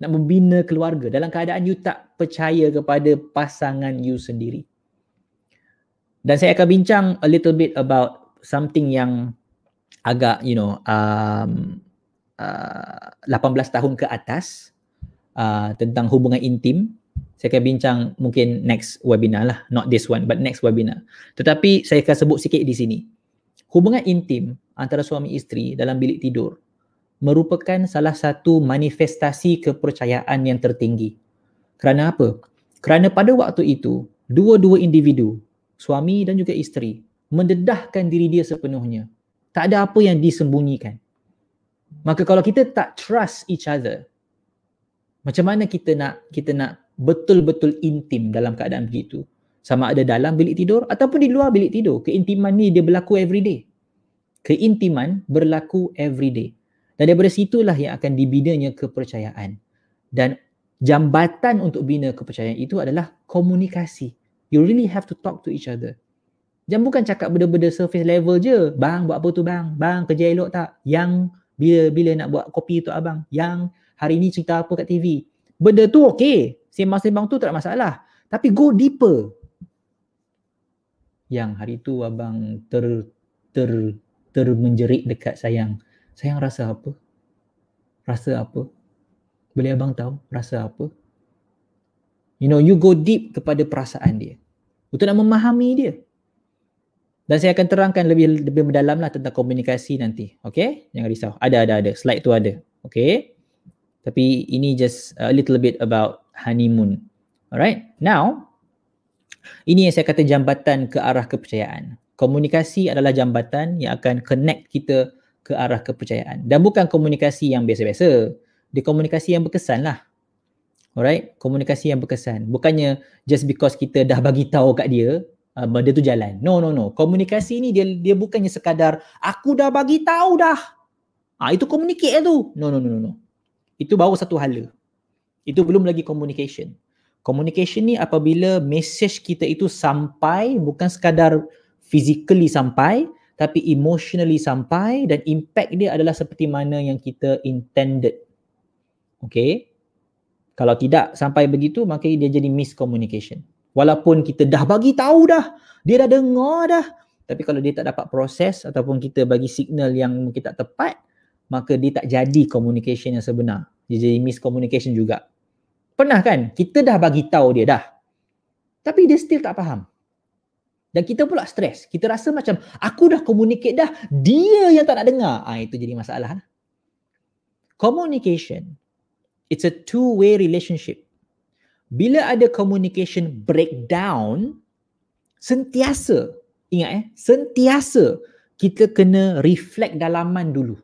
Nak membina keluarga dalam keadaan you tak percaya kepada pasangan you sendiri. Dan saya akan bincang a little bit about something yang agak you know um uh, 18 tahun ke atas uh, tentang hubungan intim saya akan bincang mungkin next webinar lah not this one but next webinar tetapi saya akan sebut sikit di sini hubungan intim antara suami isteri dalam bilik tidur merupakan salah satu manifestasi kepercayaan yang tertinggi kerana apa kerana pada waktu itu dua-dua individu suami dan juga isteri mendedahkan diri dia sepenuhnya tak ada apa yang disembunyikan. Maka kalau kita tak trust each other, macam mana kita nak kita nak betul-betul intim dalam keadaan begitu? Sama ada dalam bilik tidur ataupun di luar bilik tidur. Keintiman ni dia berlaku every day. Keintiman berlaku every day. Dan daripada situlah yang akan dibinanya kepercayaan. Dan jambatan untuk bina kepercayaan itu adalah komunikasi. You really have to talk to each other. Jangan bukan cakap benda-benda surface level je. Bang, buat apa tu bang? Bang, kerja elok tak? Yang bila bila nak buat kopi tu abang? Yang hari ni cerita apa kat TV? Benda tu okey. Sembang-sembang tu tak ada masalah. Tapi go deeper. Yang hari tu abang ter ter ter menjerit dekat sayang. Sayang rasa apa? Rasa apa? Boleh abang tahu rasa apa? You know, you go deep kepada perasaan dia. Untuk nak memahami dia. Dan saya akan terangkan lebih lebih mendalamlah tentang komunikasi nanti. Okay? Jangan risau. Ada, ada, ada. Slide tu ada. Okay? Tapi ini just a little bit about honeymoon. Alright? Now, ini yang saya kata jambatan ke arah kepercayaan. Komunikasi adalah jambatan yang akan connect kita ke arah kepercayaan. Dan bukan komunikasi yang biasa-biasa. Di komunikasi yang berkesan lah. Alright? Komunikasi yang berkesan. Bukannya just because kita dah bagi tahu kat dia, uh, benda tu jalan. No no no. Komunikasi ni dia dia bukannya sekadar aku dah bagi tahu dah. Ah ha, itu communicate lah tu. No no no no Itu baru satu hala. Itu belum lagi komunikasi. Komunikasi ni apabila message kita itu sampai bukan sekadar physically sampai tapi emotionally sampai dan impact dia adalah seperti mana yang kita intended. Okay. Kalau tidak sampai begitu maka dia jadi miscommunication walaupun kita dah bagi tahu dah dia dah dengar dah tapi kalau dia tak dapat proses ataupun kita bagi signal yang mungkin tak tepat maka dia tak jadi communication yang sebenar dia jadi miscommunication juga pernah kan kita dah bagi tahu dia dah tapi dia still tak faham dan kita pula stres kita rasa macam aku dah communicate dah dia yang tak nak dengar ah ha, itu jadi masalah lah. communication it's a two way relationship bila ada communication breakdown sentiasa ingat eh sentiasa kita kena reflect dalaman dulu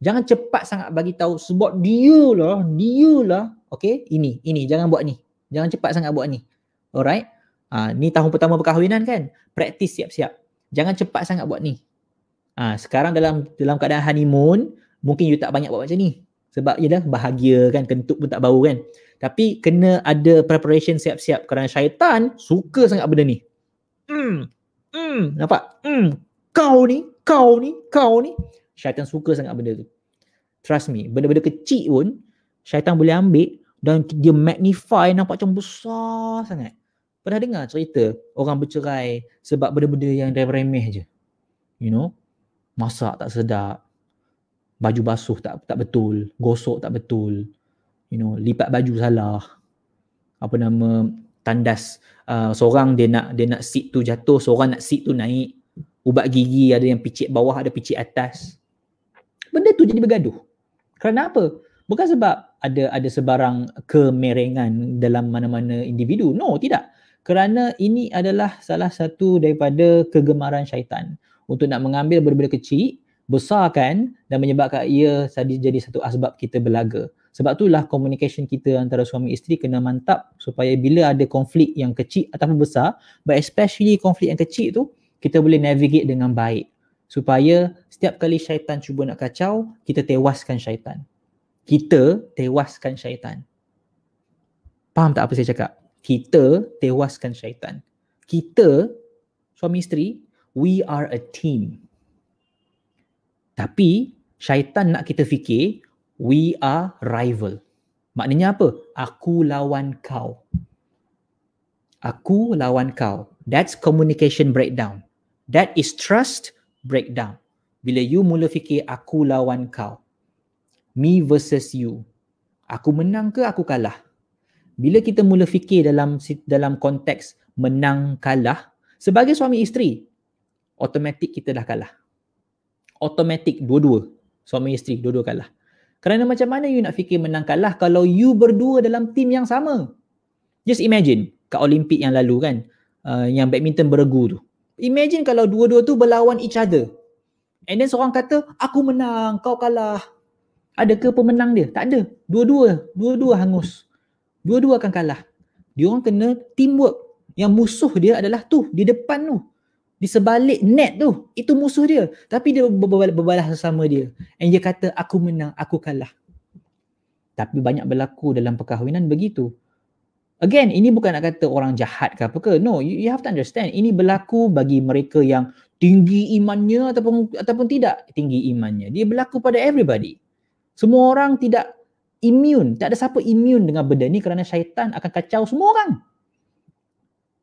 jangan cepat sangat bagi tahu sebab dia lah dia lah Okay, ini ini jangan buat ni jangan cepat sangat buat ni alright ha, ni tahun pertama perkahwinan kan Praktis siap-siap jangan cepat sangat buat ni ha, sekarang dalam dalam keadaan honeymoon mungkin you tak banyak buat macam ni sebab dah bahagia kan kentut pun tak bau kan tapi kena ada preparation siap-siap kerana syaitan suka sangat benda ni hmm hmm nampak hmm kau ni kau ni kau ni syaitan suka sangat benda tu trust me benda-benda kecil pun syaitan boleh ambil dan dia magnify nampak macam besar sangat pernah dengar cerita orang bercerai sebab benda-benda yang remeh je you know masak tak sedap baju basuh tak tak betul, gosok tak betul. You know, lipat baju salah. Apa nama tandas uh, seorang dia nak dia nak sit tu jatuh, seorang nak sit tu naik. Ubat gigi ada yang picit bawah, ada picit atas. Benda tu jadi bergaduh. Kerana apa? Bukan sebab ada ada sebarang kemerengan dalam mana-mana individu. No, tidak. Kerana ini adalah salah satu daripada kegemaran syaitan untuk nak mengambil benda-benda kecil besarkan dan menyebabkan ia jadi satu asbab kita berlaga. Sebab itulah komunikasi kita antara suami isteri kena mantap supaya bila ada konflik yang kecil ataupun besar, but especially konflik yang kecil tu, kita boleh navigate dengan baik. Supaya setiap kali syaitan cuba nak kacau, kita tewaskan syaitan. Kita tewaskan syaitan. Faham tak apa saya cakap? Kita tewaskan syaitan. Kita, suami isteri, we are a team. Tapi syaitan nak kita fikir we are rival. Maknanya apa? Aku lawan kau. Aku lawan kau. That's communication breakdown. That is trust breakdown. Bila you mula fikir aku lawan kau. Me versus you. Aku menang ke aku kalah? Bila kita mula fikir dalam dalam konteks menang kalah, sebagai suami isteri, otomatik kita dah kalah automatic dua-dua suami isteri dua-dua kalah kerana macam mana you nak fikir menang kalah kalau you berdua dalam team yang sama just imagine kat olimpik yang lalu kan uh, yang badminton beregu tu imagine kalau dua-dua tu berlawan each other and then seorang kata aku menang kau kalah ada ke pemenang dia tak ada dua-dua dua-dua hangus dua-dua akan kalah dia orang kena teamwork yang musuh dia adalah tu di depan tu di sebalik net tu itu musuh dia tapi dia berbalas, berbalas sama dia and dia kata aku menang aku kalah tapi banyak berlaku dalam perkahwinan begitu again ini bukan nak kata orang jahat ke apa ke no you, you have to understand ini berlaku bagi mereka yang tinggi imannya ataupun ataupun tidak tinggi imannya dia berlaku pada everybody semua orang tidak imun tak ada siapa imun dengan benda ni kerana syaitan akan kacau semua orang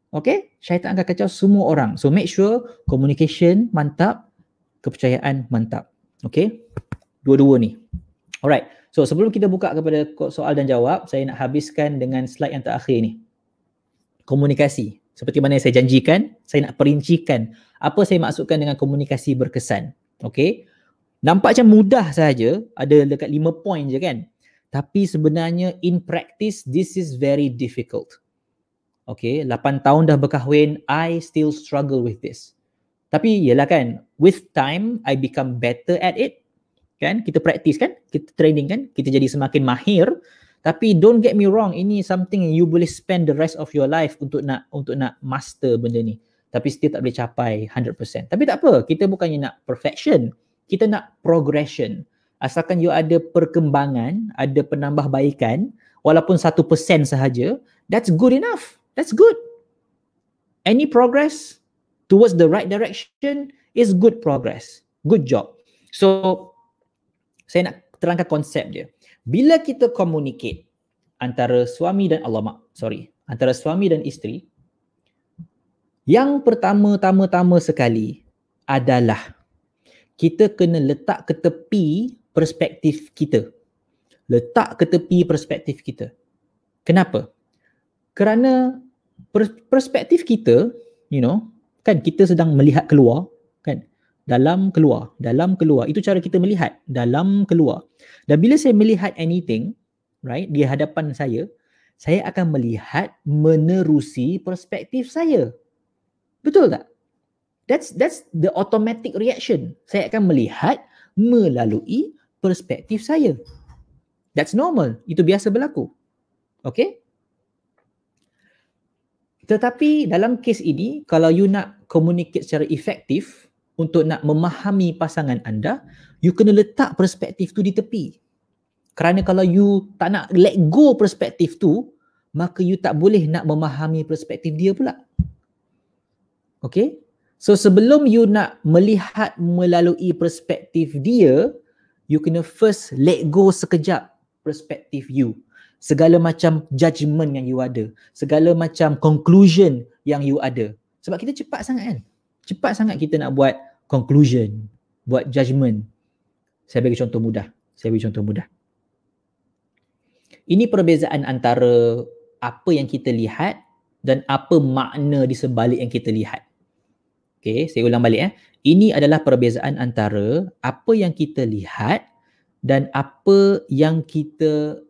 Okay, syaitan akan kacau semua orang. So make sure communication mantap, kepercayaan mantap. Okay, dua-dua ni. Alright, so sebelum kita buka kepada soal dan jawab, saya nak habiskan dengan slide yang terakhir ni. Komunikasi. Seperti mana saya janjikan, saya nak perincikan apa saya maksudkan dengan komunikasi berkesan. Okay, nampak macam mudah saja, ada dekat lima point je kan. Tapi sebenarnya in practice, this is very difficult. Okay, 8 tahun dah berkahwin, I still struggle with this. Tapi yelah kan, with time, I become better at it. Kan, kita practice kan, kita training kan, kita jadi semakin mahir. Tapi don't get me wrong, ini something you boleh spend the rest of your life untuk nak untuk nak master benda ni. Tapi still tak boleh capai 100%. Tapi tak apa, kita bukannya nak perfection. Kita nak progression. Asalkan you ada perkembangan, ada penambahbaikan, walaupun 1% sahaja, that's good enough that's good. Any progress towards the right direction is good progress. Good job. So, saya nak terangkan konsep dia. Bila kita communicate antara suami dan Allah mak, sorry, antara suami dan isteri, yang pertama-tama-tama sekali adalah kita kena letak ke tepi perspektif kita. Letak ke tepi perspektif kita. Kenapa? Kerana perspektif kita you know kan kita sedang melihat keluar kan dalam keluar dalam keluar itu cara kita melihat dalam keluar dan bila saya melihat anything right di hadapan saya saya akan melihat menerusi perspektif saya betul tak that's that's the automatic reaction saya akan melihat melalui perspektif saya that's normal itu biasa berlaku okay tetapi dalam kes ini, kalau you nak communicate secara efektif untuk nak memahami pasangan anda, you kena letak perspektif tu di tepi. Kerana kalau you tak nak let go perspektif tu, maka you tak boleh nak memahami perspektif dia pula. Okay? So sebelum you nak melihat melalui perspektif dia, you kena first let go sekejap perspektif you segala macam judgement yang you ada, segala macam conclusion yang you ada. Sebab kita cepat sangat kan? Cepat sangat kita nak buat conclusion, buat judgement. Saya bagi contoh mudah. Saya bagi contoh mudah. Ini perbezaan antara apa yang kita lihat dan apa makna di sebalik yang kita lihat. Okay, saya ulang balik eh. Ini adalah perbezaan antara apa yang kita lihat dan apa yang kita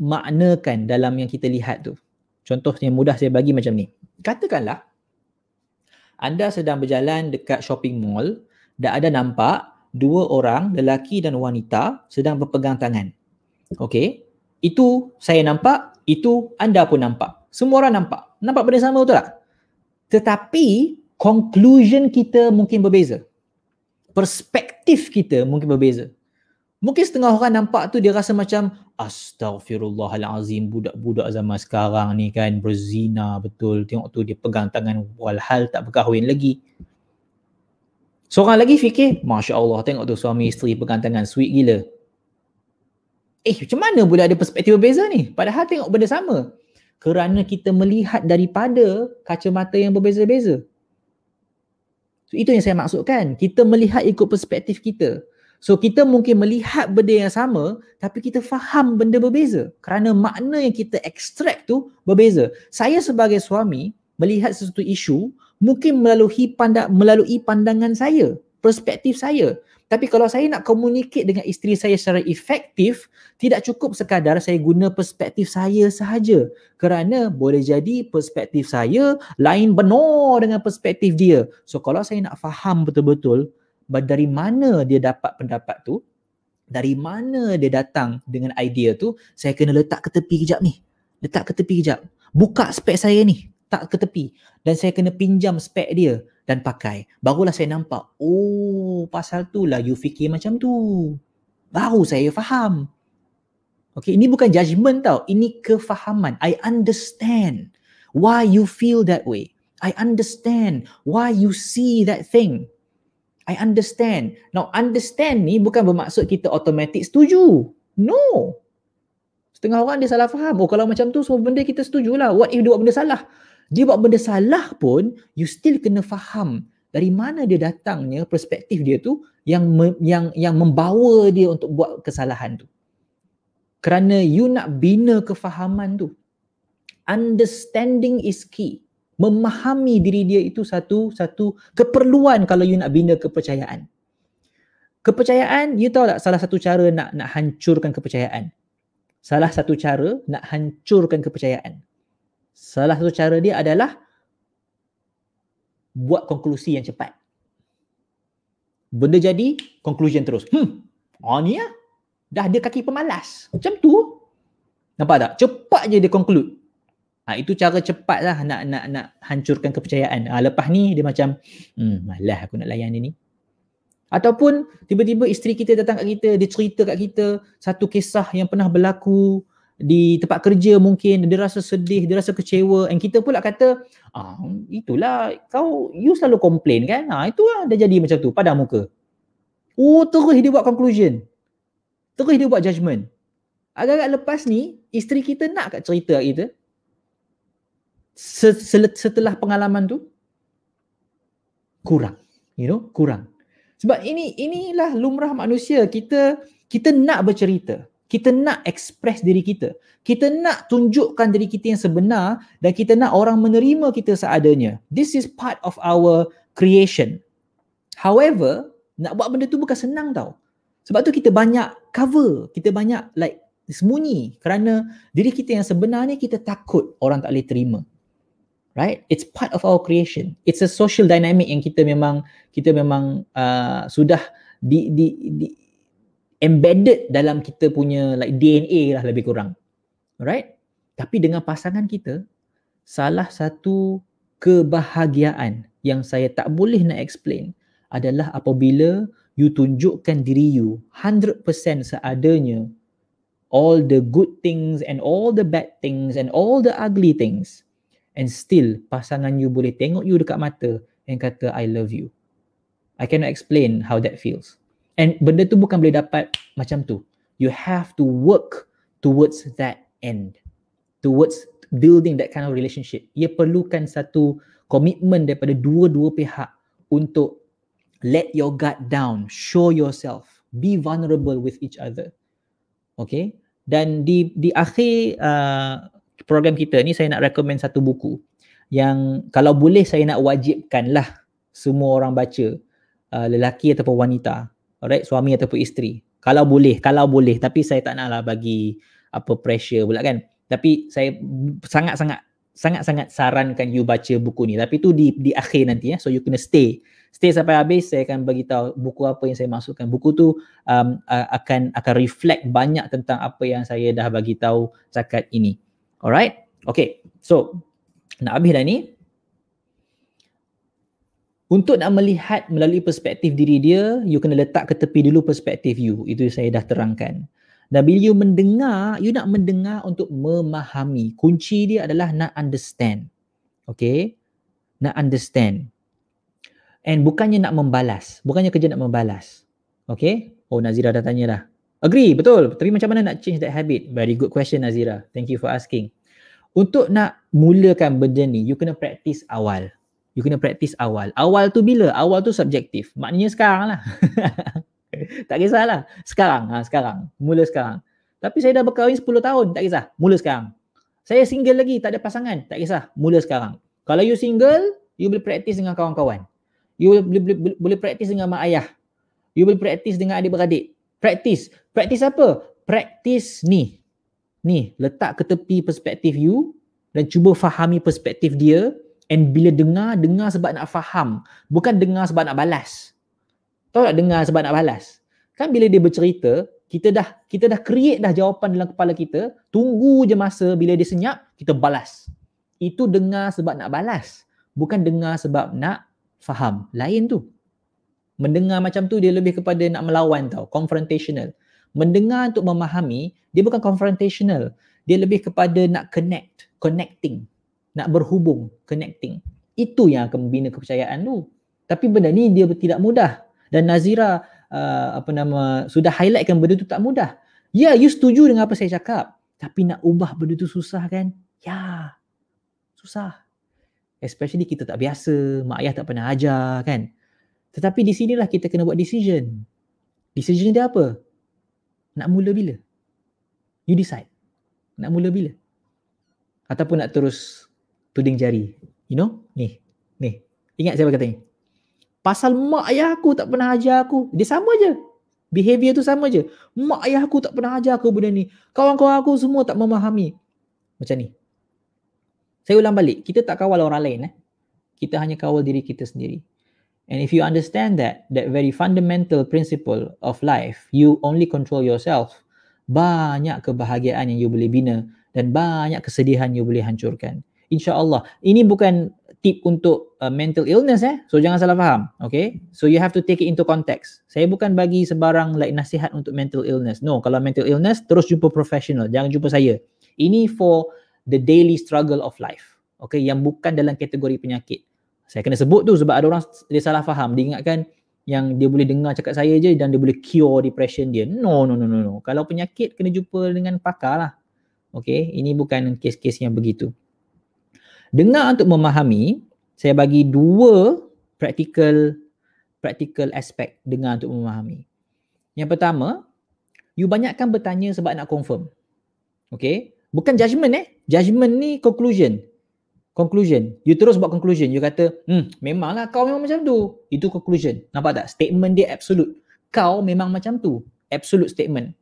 maknakan dalam yang kita lihat tu. Contoh yang mudah saya bagi macam ni. Katakanlah anda sedang berjalan dekat shopping mall dan ada nampak dua orang lelaki dan wanita sedang berpegang tangan. okay Itu saya nampak, itu anda pun nampak. Semua orang nampak. Nampak benda sama betul tak? Tetapi conclusion kita mungkin berbeza. Perspektif kita mungkin berbeza. Mungkin setengah orang nampak tu dia rasa macam Astaghfirullahalazim budak-budak zaman sekarang ni kan berzina betul. Tengok tu dia pegang tangan walhal tak berkahwin lagi. Seorang lagi fikir, Masya Allah tengok tu suami isteri pegang tangan sweet gila. Eh macam mana boleh ada perspektif berbeza ni? Padahal tengok benda sama. Kerana kita melihat daripada kacamata yang berbeza-beza. So, itu yang saya maksudkan. Kita melihat ikut perspektif kita. So kita mungkin melihat benda yang sama tapi kita faham benda berbeza kerana makna yang kita extract tu berbeza. Saya sebagai suami melihat sesuatu isu mungkin melalui pandang melalui pandangan saya, perspektif saya. Tapi kalau saya nak komunikasi dengan isteri saya secara efektif, tidak cukup sekadar saya guna perspektif saya sahaja. Kerana boleh jadi perspektif saya lain benar dengan perspektif dia. So kalau saya nak faham betul-betul, dari mana dia dapat pendapat tu dari mana dia datang dengan idea tu saya kena letak ke tepi kejap ni letak ke tepi kejap buka spek saya ni tak ke tepi dan saya kena pinjam spek dia dan pakai barulah saya nampak oh pasal tu lah you fikir macam tu baru saya faham Okay, ini bukan judgement tau. Ini kefahaman. I understand why you feel that way. I understand why you see that thing. I understand. Now, understand ni bukan bermaksud kita automatic setuju. No. Setengah orang dia salah faham. Oh, kalau macam tu, semua so benda kita setujulah. What if dia buat benda salah? Dia buat benda salah pun, you still kena faham dari mana dia datangnya perspektif dia tu yang me, yang yang membawa dia untuk buat kesalahan tu. Kerana you nak bina kefahaman tu. Understanding is key memahami diri dia itu satu satu keperluan kalau you nak bina kepercayaan. Kepercayaan, you tahu tak salah satu cara nak nak hancurkan kepercayaan? Salah satu cara nak hancurkan kepercayaan. Salah satu cara dia adalah buat konklusi yang cepat. Benda jadi, conclusion terus. Hmm, oh ni lah. Dah ada kaki pemalas. Macam tu. Nampak tak? Cepat je dia conclude. Ha, itu cara cepatlah nak, nak, nak hancurkan kepercayaan. Ha, lepas ni dia macam, hmm, malah aku nak layan dia ni. Ataupun tiba-tiba isteri kita datang kat kita, dia cerita kat kita satu kisah yang pernah berlaku di tempat kerja mungkin, dia rasa sedih, dia rasa kecewa. dan kita pula kata, ah, itulah kau, you selalu komplain kan? Ha, itulah dah jadi macam tu, pada muka. Oh, terus dia buat conclusion. Terus dia buat judgement. Agak-agak lepas ni, isteri kita nak kat cerita kita, setelah pengalaman tu kurang you know kurang sebab ini inilah lumrah manusia kita kita nak bercerita kita nak express diri kita kita nak tunjukkan diri kita yang sebenar dan kita nak orang menerima kita seadanya this is part of our creation however nak buat benda tu bukan senang tau sebab tu kita banyak cover kita banyak like sembunyi kerana diri kita yang sebenarnya kita takut orang tak boleh terima right it's part of our creation it's a social dynamic yang kita memang kita memang uh, sudah di, di di embedded dalam kita punya like DNA lah lebih kurang right tapi dengan pasangan kita salah satu kebahagiaan yang saya tak boleh nak explain adalah apabila you tunjukkan diri you 100% seadanya all the good things and all the bad things and all the ugly things and still pasangan you boleh tengok you dekat mata and kata I love you. I cannot explain how that feels. And benda tu bukan boleh dapat macam tu. You have to work towards that end. Towards building that kind of relationship. Ia perlukan satu komitmen daripada dua-dua pihak untuk let your guard down, show yourself, be vulnerable with each other. Okay? Dan di di akhir uh, program kita ni saya nak recommend satu buku yang kalau boleh saya nak wajibkan lah semua orang baca uh, lelaki ataupun wanita alright suami ataupun isteri kalau boleh kalau boleh tapi saya tak naklah bagi apa pressure pula kan tapi saya sangat-sangat sangat-sangat sarankan you baca buku ni tapi tu di di akhir nanti ya so you kena stay stay sampai habis saya akan bagi tahu buku apa yang saya masukkan buku tu um, uh, akan akan reflect banyak tentang apa yang saya dah bagi tahu cakap ini Alright. Okay. So, nak habis dah ni. Untuk nak melihat melalui perspektif diri dia, you kena letak ke tepi dulu perspektif you. Itu saya dah terangkan. Dan bila you mendengar, you nak mendengar untuk memahami. Kunci dia adalah nak understand. Okay? Nak understand. And bukannya nak membalas. Bukannya kerja nak membalas. Okay? Oh, Nazira dah tanya dah. Agree, betul. Tapi macam mana nak change that habit? Very good question Azira. Thank you for asking. Untuk nak mulakan benda ni, you kena practice awal. You kena practice awal. Awal tu bila? Awal tu subjektif. Maknanya sekarang lah. tak kisahlah. Sekarang. Ha, sekarang. Mula sekarang. Tapi saya dah berkahwin 10 tahun. Tak kisah. Mula sekarang. Saya single lagi. Tak ada pasangan. Tak kisah. Mula sekarang. Kalau you single, you boleh practice dengan kawan-kawan. You boleh, boleh, boleh, boleh practice dengan mak ayah. You boleh practice dengan adik-beradik. Practice. Praktis apa? Praktis ni. Ni, letak ke tepi perspektif you dan cuba fahami perspektif dia and bila dengar, dengar sebab nak faham. Bukan dengar sebab nak balas. Tahu tak dengar sebab nak balas? Kan bila dia bercerita, kita dah kita dah create dah jawapan dalam kepala kita, tunggu je masa bila dia senyap, kita balas. Itu dengar sebab nak balas. Bukan dengar sebab nak faham. Lain tu. Mendengar macam tu dia lebih kepada nak melawan tau. Confrontational mendengar untuk memahami dia bukan confrontational dia lebih kepada nak connect connecting nak berhubung connecting itu yang akan membina kepercayaan tu tapi benda ni dia tidak mudah dan Nazira uh, apa nama sudah highlightkan benda tu tak mudah ya yeah, you setuju dengan apa saya cakap tapi nak ubah benda tu susah kan ya yeah, susah especially kita tak biasa mak ayah tak pernah ajar kan tetapi di sinilah kita kena buat decision decision dia apa nak mula bila? You decide. Nak mula bila? Ataupun nak terus tuding jari. You know? Ni. Ni. Ingat siapa kata ni? Pasal mak ayah aku tak pernah ajar aku. Dia sama je. Behavior tu sama je. Mak ayah aku tak pernah ajar aku benda ni. Kawan-kawan aku semua tak memahami. Macam ni. Saya ulang balik. Kita tak kawal orang lain. Eh? Kita hanya kawal diri kita sendiri. And if you understand that, that very fundamental principle of life, you only control yourself, banyak kebahagiaan yang you boleh bina dan banyak kesedihan you boleh hancurkan. InsyaAllah. Ini bukan tip untuk uh, mental illness eh. So jangan salah faham. Okay. So you have to take it into context. Saya bukan bagi sebarang like nasihat untuk mental illness. No. Kalau mental illness, terus jumpa professional. Jangan jumpa saya. Ini for the daily struggle of life. Okay. Yang bukan dalam kategori penyakit. Saya kena sebut tu sebab ada orang dia salah faham. Dia ingatkan yang dia boleh dengar cakap saya je dan dia boleh cure depression dia. No, no, no, no. no. Kalau penyakit kena jumpa dengan pakar lah. Okay, ini bukan kes-kes yang begitu. Dengar untuk memahami, saya bagi dua practical practical aspect dengar untuk memahami. Yang pertama, you banyakkan bertanya sebab nak confirm. Okay, bukan judgement eh. Judgement ni conclusion conclusion you terus buat conclusion you kata hmm memanglah kau memang macam tu itu conclusion nampak tak statement dia absolute kau memang macam tu absolute statement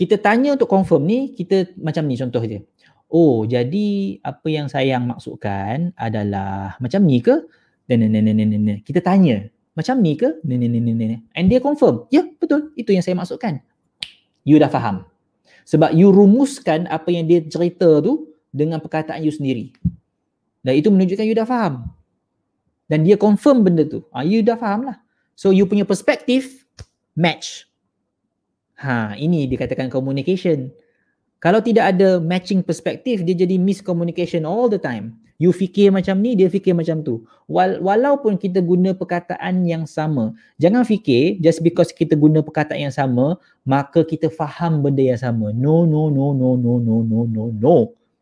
kita tanya untuk confirm ni kita macam ni contoh dia oh jadi apa yang sayang maksudkan adalah macam ni ke ne ne ne ne ne kita tanya macam ni ke ne ne ne ne and dia confirm ya yeah, betul itu yang saya maksudkan you dah faham sebab you rumuskan apa yang dia cerita tu dengan perkataan you sendiri. Dan itu menunjukkan you dah faham. Dan dia confirm benda tu. Ha, you dah faham lah. So you punya perspektif match. Ha, ini dikatakan communication. Kalau tidak ada matching perspektif, dia jadi miscommunication all the time. You fikir macam ni, dia fikir macam tu. Wal Walaupun kita guna perkataan yang sama. Jangan fikir just because kita guna perkataan yang sama, maka kita faham benda yang sama. no, no, no, no, no, no, no, no. no.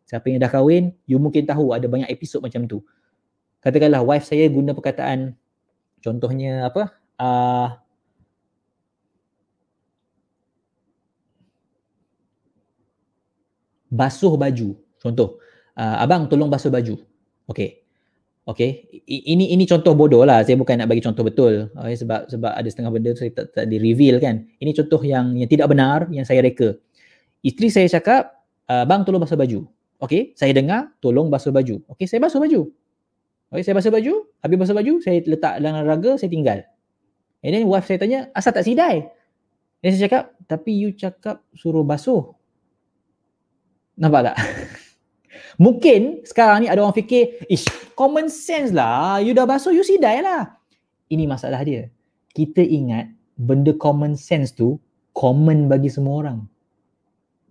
Siapa yang dah kahwin, you mungkin tahu ada banyak episod macam tu. Katakanlah wife saya guna perkataan contohnya apa? Uh, basuh baju. Contoh, uh, abang tolong basuh baju. Okay. Okay. I, ini ini contoh bodoh lah. Saya bukan nak bagi contoh betul. Okay, sebab sebab ada setengah benda tu saya tak, tak di-reveal kan. Ini contoh yang yang tidak benar yang saya reka. Isteri saya cakap, ah, abang tolong basuh baju. Okey, saya dengar tolong basuh baju. Okey, saya basuh baju. Okey, saya basuh baju, habis basuh baju, saya letak dalam raga, saya tinggal. And then wife saya tanya, asal tak sidai? Dia saya cakap, tapi you cakap suruh basuh. Nampak tak? Mungkin sekarang ni ada orang fikir, ish, common sense lah. You dah basuh, you sidai lah. Ini masalah dia. Kita ingat benda common sense tu common bagi semua orang.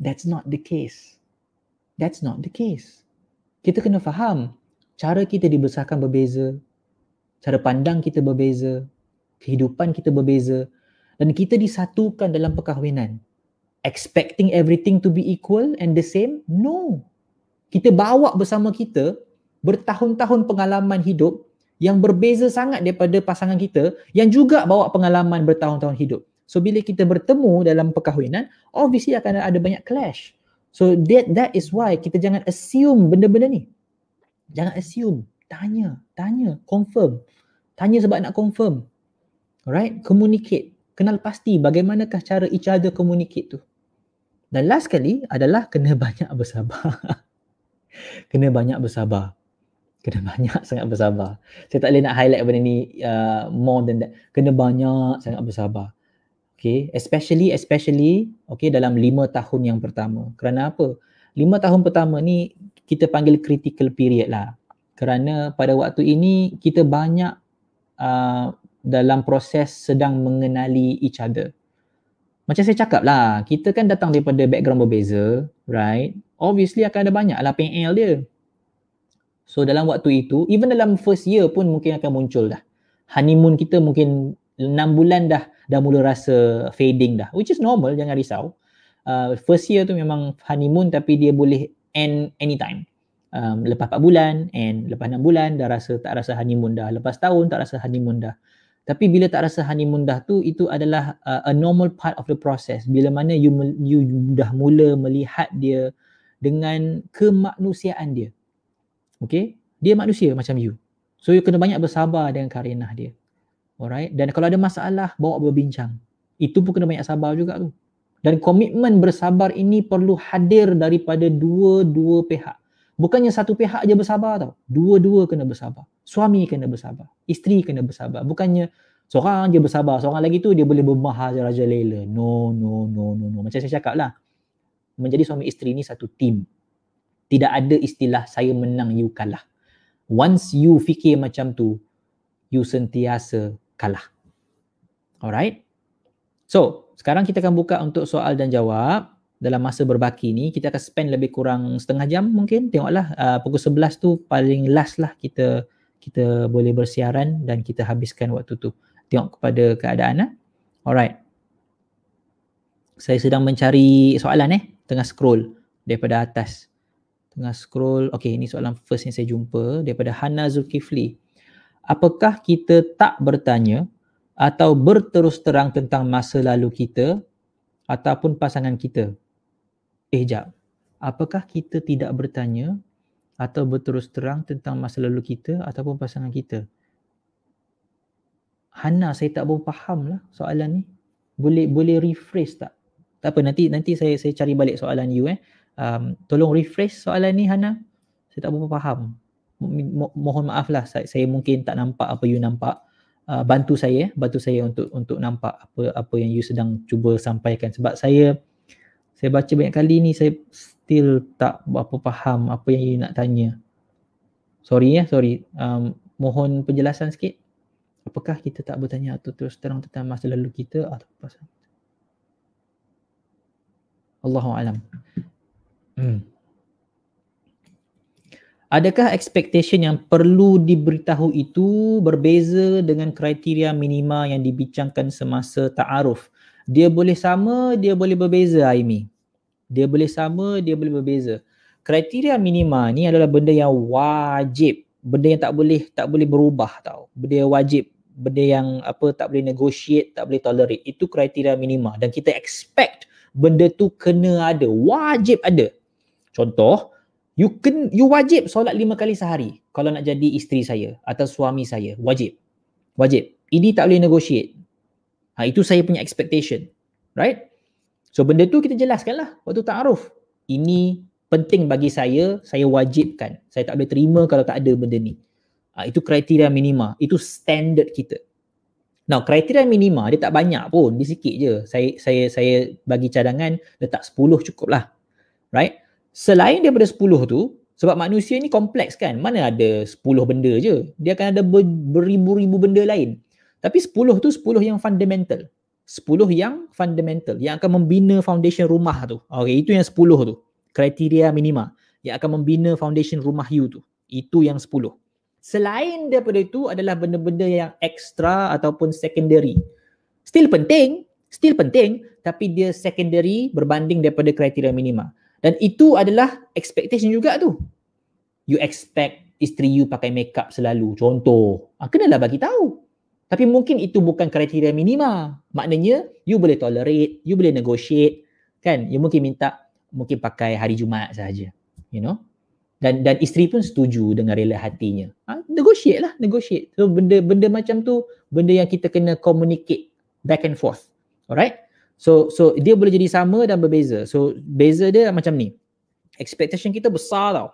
That's not the case. That's not the case. Kita kena faham cara kita dibesarkan berbeza, cara pandang kita berbeza, kehidupan kita berbeza dan kita disatukan dalam perkahwinan. Expecting everything to be equal and the same? No. Kita bawa bersama kita bertahun-tahun pengalaman hidup yang berbeza sangat daripada pasangan kita yang juga bawa pengalaman bertahun-tahun hidup. So bila kita bertemu dalam perkahwinan, obviously akan ada banyak clash. So that that is why kita jangan assume benda-benda ni. Jangan assume, tanya, tanya, confirm. Tanya sebab nak confirm. Alright, communicate. Kenal pasti bagaimanakah cara each other communicate tu. Dan last sekali adalah kena banyak bersabar. kena banyak bersabar. Kena banyak sangat bersabar. Saya tak boleh nak highlight benda ni uh, more than that. Kena banyak sangat bersabar. Okay, especially especially okay dalam lima tahun yang pertama. Kerana apa? Lima tahun pertama ni kita panggil critical period lah. Kerana pada waktu ini kita banyak uh, dalam proses sedang mengenali each other. Macam saya cakap lah, kita kan datang daripada background berbeza, right? Obviously akan ada banyak lah PL dia. So dalam waktu itu, even dalam first year pun mungkin akan muncul dah. Honeymoon kita mungkin enam bulan dah dah mula rasa fading dah which is normal jangan risau uh, first year tu memang honeymoon tapi dia boleh end anytime um, lepas 4 bulan and lepas 6 bulan dah rasa tak rasa honeymoon dah lepas tahun tak rasa honeymoon dah tapi bila tak rasa honeymoon dah tu itu adalah uh, a normal part of the process bila mana you you dah mula melihat dia dengan kemanusiaan dia okay dia manusia macam you so you kena banyak bersabar dengan karenah dia Alright. Dan kalau ada masalah, bawa berbincang. Itu pun kena banyak sabar juga tu. Dan komitmen bersabar ini perlu hadir daripada dua-dua pihak. Bukannya satu pihak aja bersabar tau. Dua-dua kena bersabar. Suami kena bersabar. Isteri kena bersabar. Bukannya seorang je bersabar. Seorang lagi tu dia boleh bermahaja raja lela. No, no, no, no, no. Macam saya cakap lah. Menjadi suami isteri ni satu tim. Tidak ada istilah saya menang, you kalah. Once you fikir macam tu, you sentiasa kalah. Alright. So, sekarang kita akan buka untuk soal dan jawab. Dalam masa berbaki ni, kita akan spend lebih kurang setengah jam mungkin. Tengoklah uh, pukul 11 tu paling last lah kita kita boleh bersiaran dan kita habiskan waktu tu. Tengok kepada keadaan lah. Alright. Saya sedang mencari soalan eh. Tengah scroll daripada atas. Tengah scroll. Okay, ini soalan first yang saya jumpa daripada Hana Zulkifli apakah kita tak bertanya atau berterus terang tentang masa lalu kita ataupun pasangan kita? Eh, jap. Apakah kita tidak bertanya atau berterus terang tentang masa lalu kita ataupun pasangan kita? Hana, saya tak boleh faham lah soalan ni. Boleh boleh refresh tak? Tak apa, nanti nanti saya saya cari balik soalan you eh. Um, tolong refresh soalan ni Hana. Saya tak boleh faham mohon maaf lah saya, saya mungkin tak nampak apa you nampak uh, bantu saya bantu saya untuk untuk nampak apa apa yang you sedang cuba sampaikan sebab saya saya baca banyak kali ni saya still tak apa faham apa yang you nak tanya sorry ya sorry um, mohon penjelasan sikit apakah kita tak bertanya atau terus terang tentang masa lalu kita atau pasal Allahu alam hmm. Adakah expectation yang perlu diberitahu itu berbeza dengan kriteria minima yang dibincangkan semasa ta'aruf? Dia boleh sama, dia boleh berbeza Aimi. Dia boleh sama, dia boleh berbeza. Kriteria minima ni adalah benda yang wajib. Benda yang tak boleh tak boleh berubah tau. Benda yang wajib. Benda yang apa tak boleh negotiate, tak boleh tolerate. Itu kriteria minima. Dan kita expect benda tu kena ada. Wajib ada. Contoh, You can, you wajib solat lima kali sehari kalau nak jadi isteri saya atau suami saya. Wajib. Wajib. Ini tak boleh negotiate. Ha, itu saya punya expectation. Right? So benda tu kita jelaskanlah waktu ta'aruf. Ini penting bagi saya, saya wajibkan. Saya tak boleh terima kalau tak ada benda ni. Ha, itu kriteria minima. Itu standard kita. Now, kriteria minima dia tak banyak pun. Dia sikit je. Saya saya saya bagi cadangan letak 10 cukup lah. Right? selain daripada 10 tu sebab manusia ni kompleks kan mana ada 10 benda je dia akan ada beribu-ribu benda lain tapi 10 tu 10 yang fundamental 10 yang fundamental yang akan membina foundation rumah tu Okay, itu yang 10 tu kriteria minima yang akan membina foundation rumah you tu itu yang 10 selain daripada itu adalah benda-benda yang ekstra ataupun secondary still penting still penting tapi dia secondary berbanding daripada kriteria minima dan itu adalah expectation juga tu. You expect isteri you pakai makeup selalu. Contoh, ha, kenalah bagi tahu. Tapi mungkin itu bukan kriteria minima. Maknanya, you boleh tolerate, you boleh negotiate. Kan, you mungkin minta, mungkin pakai hari Jumaat sahaja. You know? Dan dan isteri pun setuju dengan rela hatinya. Ha, negotiate lah, negotiate. So, benda, benda macam tu, benda yang kita kena communicate back and forth. Alright? So so dia boleh jadi sama dan berbeza. So beza dia macam ni. Expectation kita besar tau.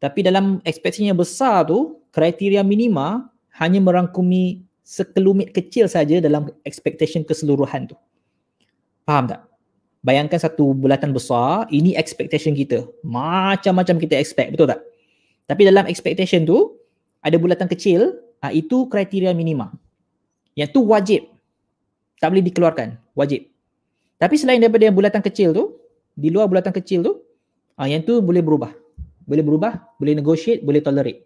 Tapi dalam expectation yang besar tu, kriteria minima hanya merangkumi sekelumit kecil saja dalam expectation keseluruhan tu. Faham tak? Bayangkan satu bulatan besar, ini expectation kita. Macam-macam kita expect, betul tak? Tapi dalam expectation tu, ada bulatan kecil, ah, itu kriteria minima. Yang tu wajib. Tak boleh dikeluarkan, wajib. Tapi selain daripada yang bulatan kecil tu, di luar bulatan kecil tu, ah uh, yang tu boleh berubah. Boleh berubah, boleh negotiate, boleh tolerate.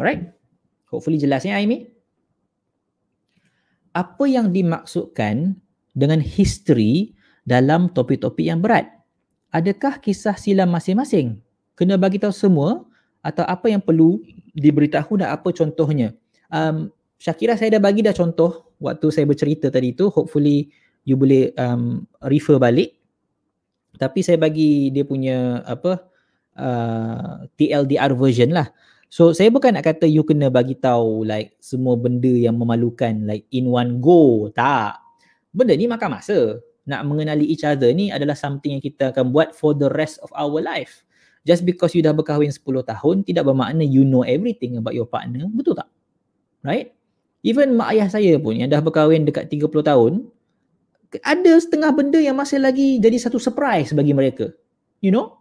Alright? Hopefully jelas ya Aimi. Apa yang dimaksudkan dengan history dalam topik-topik yang berat? Adakah kisah silam masing-masing? Kena bagi tahu semua atau apa yang perlu diberitahu dan apa contohnya? Um, Syakira saya dah bagi dah contoh waktu saya bercerita tadi tu. Hopefully you boleh um, refer balik tapi saya bagi dia punya apa uh, TLDR version lah so saya bukan nak kata you kena bagi tahu like semua benda yang memalukan like in one go tak benda ni makan masa nak mengenali each other ni adalah something yang kita akan buat for the rest of our life just because you dah berkahwin 10 tahun tidak bermakna you know everything about your partner betul tak right even mak ayah saya pun yang dah berkahwin dekat 30 tahun ada setengah benda yang masih lagi jadi satu surprise bagi mereka. You know?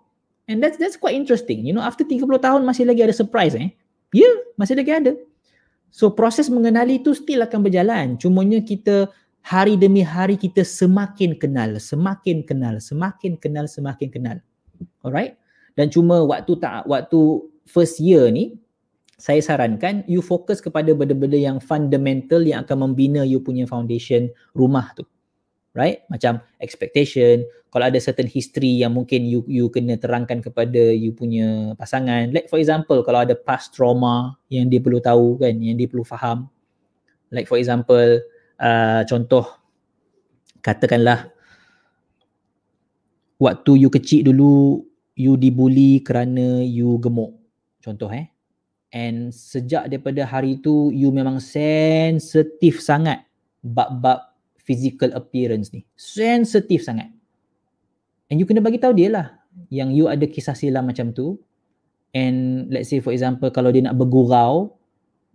And that's that's quite interesting. You know, after 30 tahun masih lagi ada surprise eh. Ya, yeah, masih lagi ada. So proses mengenali itu still akan berjalan. Cumanya kita hari demi hari kita semakin kenal, semakin kenal, semakin kenal, semakin kenal. Alright? Dan cuma waktu tak waktu first year ni saya sarankan you fokus kepada benda-benda yang fundamental yang akan membina you punya foundation rumah tu right macam expectation kalau ada certain history yang mungkin you you kena terangkan kepada you punya pasangan like for example kalau ada past trauma yang dia perlu tahu kan yang dia perlu faham like for example uh, contoh katakanlah waktu you kecil dulu you dibuli kerana you gemuk contoh eh and sejak daripada hari tu you memang sensitif sangat bab-bab physical appearance ni. sensitive sangat. And you kena bagi tahu dia lah yang you ada kisah silam macam tu. And let's say for example kalau dia nak bergurau,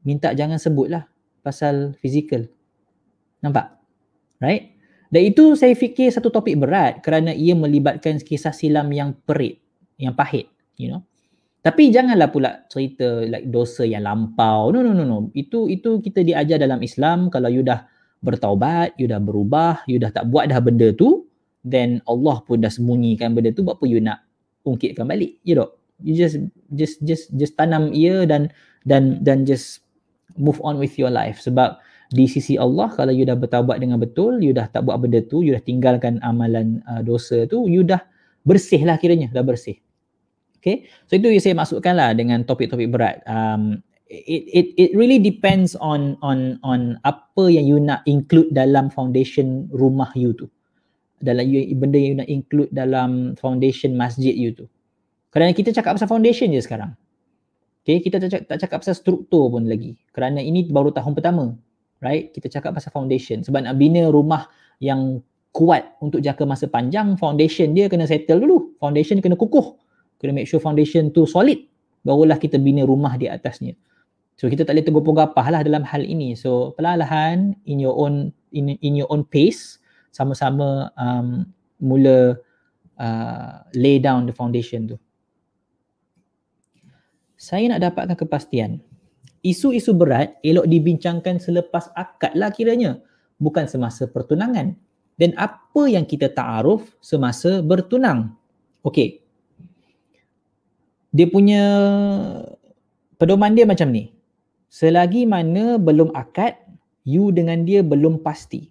minta jangan sebut lah pasal physical. Nampak? Right? Dan itu saya fikir satu topik berat kerana ia melibatkan kisah silam yang perit, yang pahit, you know. Tapi janganlah pula cerita like dosa yang lampau. No, no, no, no. Itu itu kita diajar dalam Islam kalau you dah bertaubat, you dah berubah, you dah tak buat dah benda tu, then Allah pun dah sembunyikan benda tu, buat apa you nak ungkitkan balik, you know? You just just just just tanam ia dan dan dan just move on with your life sebab di sisi Allah kalau you dah bertaubat dengan betul, you dah tak buat benda tu, you dah tinggalkan amalan uh, dosa tu, you dah bersih lah kiranya, dah bersih. Okay, so itu yang saya masukkan lah dengan topik-topik berat. Um, it it it really depends on on on apa yang you nak include dalam foundation rumah you tu dalam you, benda yang you nak include dalam foundation masjid you tu kerana kita cakap pasal foundation je sekarang okay kita tak cakap, tak cakap pasal struktur pun lagi kerana ini baru tahun pertama right kita cakap pasal foundation sebab nak bina rumah yang kuat untuk jangka masa panjang foundation dia kena settle dulu foundation kena kukuh kena make sure foundation tu solid barulah kita bina rumah di atasnya. So kita tak boleh tegur gapah lah dalam hal ini. So perlahan-lahan in your own in, in your own pace sama-sama um, mula uh, lay down the foundation tu. Saya nak dapatkan kepastian. Isu-isu berat elok dibincangkan selepas akad lah kiranya. Bukan semasa pertunangan. Dan apa yang kita ta'aruf semasa bertunang. Okay. Dia punya pedoman dia macam ni selagi mana belum akad you dengan dia belum pasti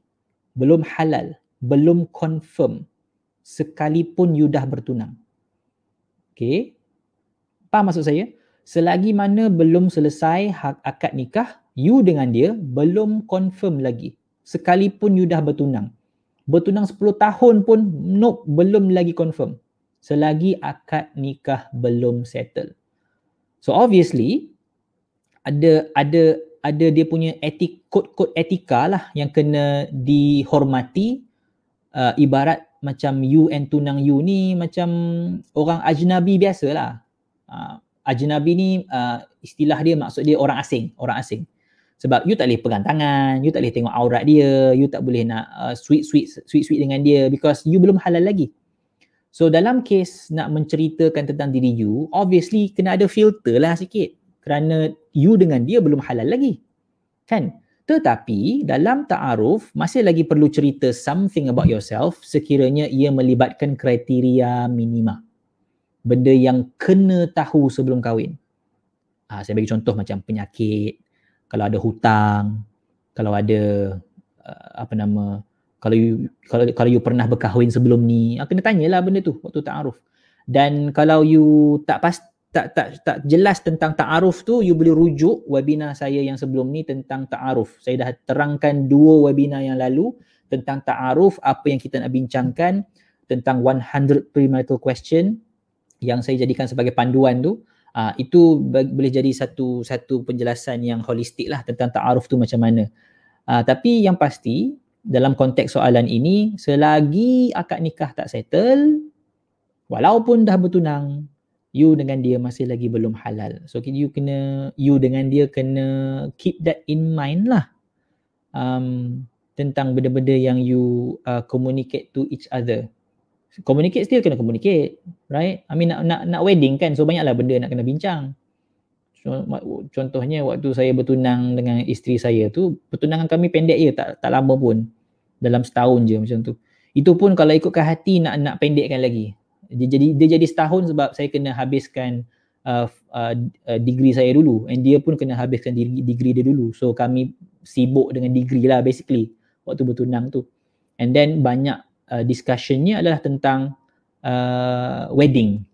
belum halal belum confirm sekalipun you dah bertunang okay? apa maksud saya selagi mana belum selesai hak akad nikah you dengan dia belum confirm lagi sekalipun you dah bertunang bertunang 10 tahun pun nope belum lagi confirm selagi akad nikah belum settle so obviously ada ada ada dia punya etik kod-kod etika lah yang kena dihormati uh, ibarat macam you and tunang you ni macam orang ajnabi biasalah uh, ajnabi ni uh, istilah dia maksud dia orang asing orang asing sebab you tak boleh pegang tangan, you tak boleh tengok aurat dia, you tak boleh nak sweet-sweet uh, sweet-sweet dengan dia because you belum halal lagi. So dalam case nak menceritakan tentang diri you, obviously kena ada filter lah sikit. Kerana you dengan dia belum halal lagi. Kan? Tetapi dalam ta'aruf masih lagi perlu cerita something about yourself sekiranya ia melibatkan kriteria minima. Benda yang kena tahu sebelum kahwin. Ha, saya bagi contoh macam penyakit, kalau ada hutang, kalau ada uh, apa nama, kalau you, kalau, kalau you pernah berkahwin sebelum ni, ha, kena tanyalah benda tu waktu ta'aruf. Dan kalau you tak pasti, tak tak tak jelas tentang ta'aruf tu you boleh rujuk webinar saya yang sebelum ni tentang ta'aruf. Saya dah terangkan dua webinar yang lalu tentang ta'aruf apa yang kita nak bincangkan tentang 100 premarital question yang saya jadikan sebagai panduan tu. Uh, itu boleh jadi satu satu penjelasan yang holistik lah tentang ta'aruf tu macam mana. Uh, tapi yang pasti dalam konteks soalan ini selagi akad nikah tak settle walaupun dah bertunang you dengan dia masih lagi belum halal. So you kena you dengan dia kena keep that in mind lah. Um tentang benda-benda yang you uh, communicate to each other. Communicate still kena communicate, right? I mean nak nak nak wedding kan. So banyaklah benda nak kena bincang. Contohnya waktu saya bertunang dengan isteri saya tu, pertunangan kami pendek je, tak tak lama pun. Dalam setahun je macam tu. Itu pun kalau ikutkan hati nak nak pendekkan lagi dia jadi dia jadi setahun sebab saya kena habiskan uh, uh, uh, degree saya dulu and dia pun kena habiskan degree dia dulu so kami sibuk dengan degree lah basically waktu bertunang tu and then banyak uh, discussionnya adalah tentang uh, wedding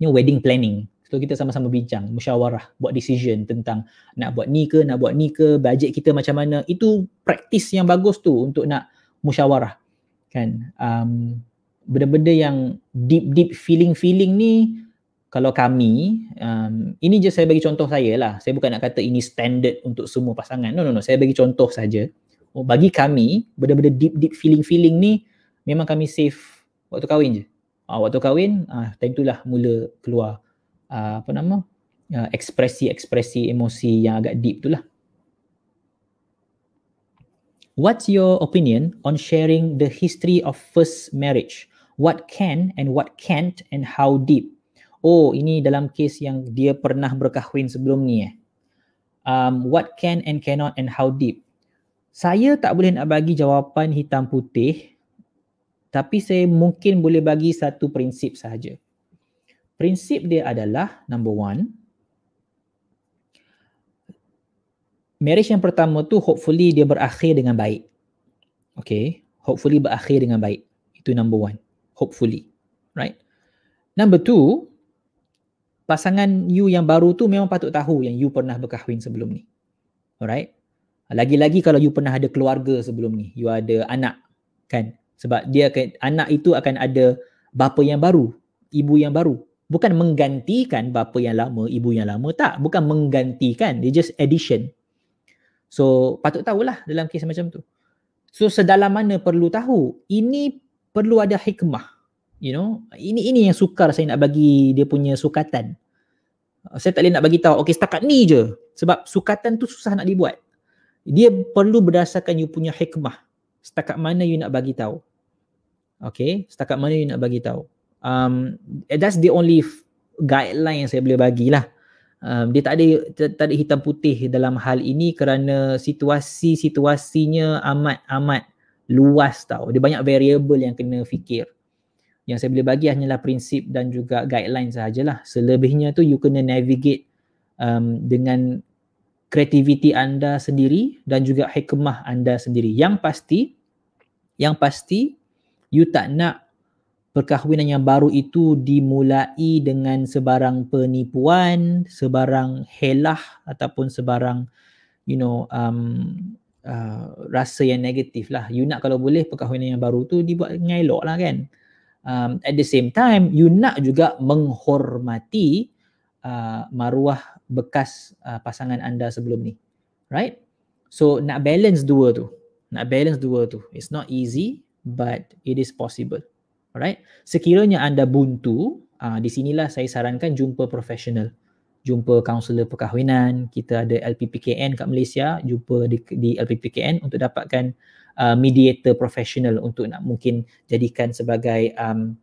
ni wedding planning so kita sama-sama bincang musyawarah buat decision tentang nak buat ni ke nak buat ni ke budget kita macam mana itu praktis yang bagus tu untuk nak musyawarah kan um, benda-benda yang deep deep feeling feeling ni kalau kami um, ini je saya bagi contoh saya lah saya bukan nak kata ini standard untuk semua pasangan no no no saya bagi contoh saja oh, bagi kami benda-benda deep deep feeling feeling ni memang kami save waktu kahwin je uh, waktu kahwin uh, time itulah mula keluar uh, apa nama uh, ekspresi ekspresi emosi yang agak deep tu lah What's your opinion on sharing the history of first marriage? what can and what can't and how deep. Oh, ini dalam kes yang dia pernah berkahwin sebelum ni eh. Um, what can and cannot and how deep. Saya tak boleh nak bagi jawapan hitam putih tapi saya mungkin boleh bagi satu prinsip sahaja. Prinsip dia adalah number one, marriage yang pertama tu hopefully dia berakhir dengan baik. Okay, hopefully berakhir dengan baik. Itu number one hopefully right number two pasangan you yang baru tu memang patut tahu yang you pernah berkahwin sebelum ni alright lagi-lagi kalau you pernah ada keluarga sebelum ni you ada anak kan sebab dia akan, anak itu akan ada bapa yang baru ibu yang baru bukan menggantikan bapa yang lama ibu yang lama tak bukan menggantikan dia just addition so patut tahulah dalam kes macam tu so sedalam mana perlu tahu ini perlu ada hikmah you know ini ini yang sukar saya nak bagi dia punya sukatan saya tak boleh nak bagi tahu okey setakat ni je sebab sukatan tu susah nak dibuat dia perlu berdasarkan you punya hikmah setakat mana you nak bagi tahu okey setakat mana you nak bagi tahu um that's the only guideline yang saya boleh bagilah um dia tak ada tak ada hitam putih dalam hal ini kerana situasi-situasinya amat amat luas tau dia banyak variable yang kena fikir yang saya boleh bagi hanyalah prinsip dan juga guideline sahajalah. Selebihnya tu you kena navigate um, dengan kreativiti anda sendiri dan juga hikmah anda sendiri. Yang pasti, yang pasti you tak nak perkahwinan yang baru itu dimulai dengan sebarang penipuan, sebarang helah ataupun sebarang you know um, uh, rasa yang negatif lah. You nak kalau boleh perkahwinan yang baru tu dibuat dengan elok lah kan um, at the same time you nak juga menghormati uh, maruah bekas uh, pasangan anda sebelum ni right so nak balance dua tu nak balance dua tu it's not easy but it is possible alright sekiranya anda buntu uh, di sinilah saya sarankan jumpa profesional jumpa kaunselor perkahwinan kita ada LPPKN kat Malaysia jumpa di, di LPPKN untuk dapatkan Uh, mediator profesional untuk nak mungkin jadikan sebagai um,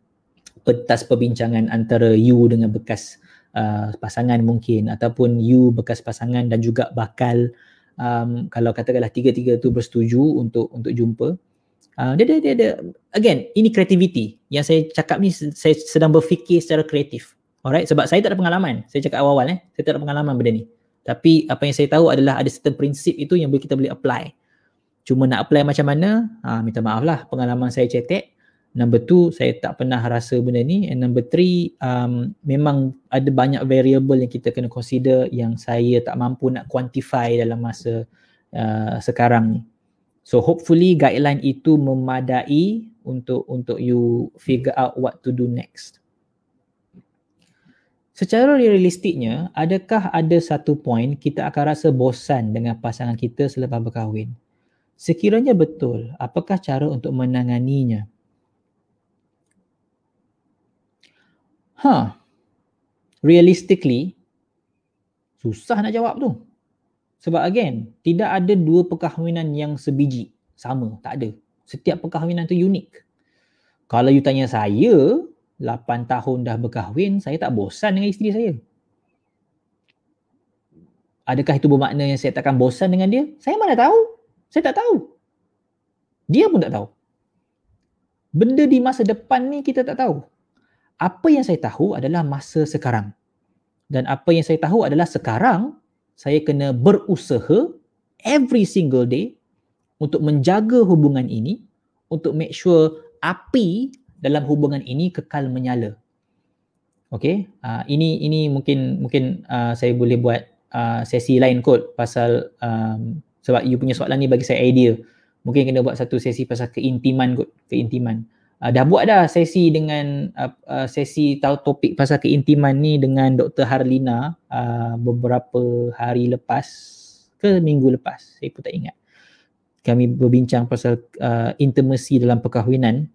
pentas perbincangan antara you dengan bekas uh, pasangan mungkin ataupun you bekas pasangan dan juga bakal um, kalau katakanlah tiga-tiga tu bersetuju untuk untuk jumpa Uh, dia, dia, dia, dia, again, ini creativity. yang saya cakap ni saya sedang berfikir secara kreatif alright, sebab saya tak ada pengalaman, saya cakap awal-awal eh, saya tak ada pengalaman benda ni tapi apa yang saya tahu adalah ada certain prinsip itu yang boleh kita boleh apply uh, Cuma nak apply macam mana, ha, minta maaf lah pengalaman saya cetek. Number two, saya tak pernah rasa benda ni. And number three, um, memang ada banyak variable yang kita kena consider yang saya tak mampu nak quantify dalam masa uh, sekarang ni. So hopefully guideline itu memadai untuk untuk you figure out what to do next. Secara realistiknya, adakah ada satu point kita akan rasa bosan dengan pasangan kita selepas berkahwin? Sekiranya betul, apakah cara untuk menanganinya? Ha. Huh. Realistically, susah nak jawab tu. Sebab again, tidak ada dua perkahwinan yang sebiji sama, tak ada. Setiap perkahwinan tu unik. Kalau you tanya saya, 8 tahun dah berkahwin, saya tak bosan dengan isteri saya. Adakah itu bermakna yang saya takkan bosan dengan dia? Saya mana tahu. Saya tak tahu. Dia pun tak tahu. Benda di masa depan ni kita tak tahu. Apa yang saya tahu adalah masa sekarang. Dan apa yang saya tahu adalah sekarang saya kena berusaha every single day untuk menjaga hubungan ini, untuk make sure api dalam hubungan ini kekal menyala. Okay, uh, ini ini mungkin mungkin uh, saya boleh buat uh, sesi lain kot pasal um, sebab you punya soalan ni bagi saya idea mungkin kena buat satu sesi pasal keintiman kot keintiman uh, dah buat dah sesi dengan uh, uh, sesi tahu topik pasal keintiman ni dengan Dr. Harlina uh, beberapa hari lepas ke minggu lepas saya pun tak ingat kami berbincang pasal uh, intimacy dalam perkahwinan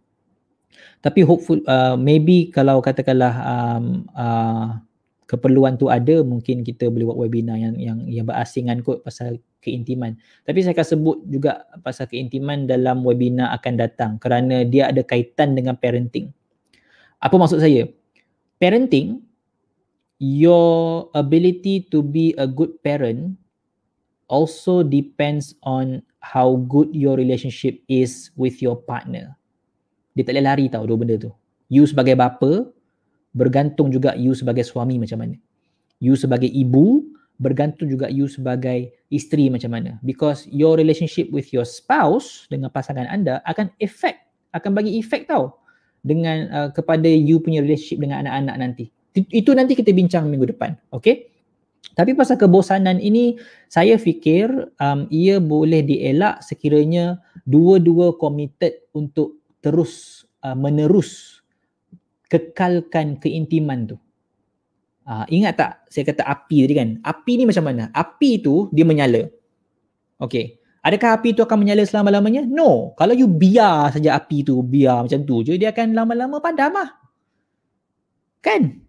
tapi hopefully uh, maybe kalau katakanlah um, uh, keperluan tu ada mungkin kita boleh buat webinar yang yang yang berasingan kot pasal keintiman. Tapi saya akan sebut juga pasal keintiman dalam webinar akan datang kerana dia ada kaitan dengan parenting. Apa maksud saya? Parenting your ability to be a good parent also depends on how good your relationship is with your partner. Dia tak boleh lari tau dua benda tu. You sebagai bapa bergantung juga you sebagai suami macam mana. You sebagai ibu bergantung juga you sebagai isteri macam mana. Because your relationship with your spouse dengan pasangan anda akan efek akan bagi efek tau dengan uh, kepada you punya relationship dengan anak-anak nanti. Itu nanti kita bincang minggu depan. Okay? Tapi pasal kebosanan ini, saya fikir um, ia boleh dielak sekiranya dua-dua committed untuk terus uh, menerus kekalkan keintiman tu. Uh, ingat tak saya kata api tadi kan? Api ni macam mana? Api tu dia menyala. Okay. Adakah api tu akan menyala selama-lamanya? No. Kalau you biar saja api tu, biar macam tu je, dia akan lama-lama padam lah. Kan?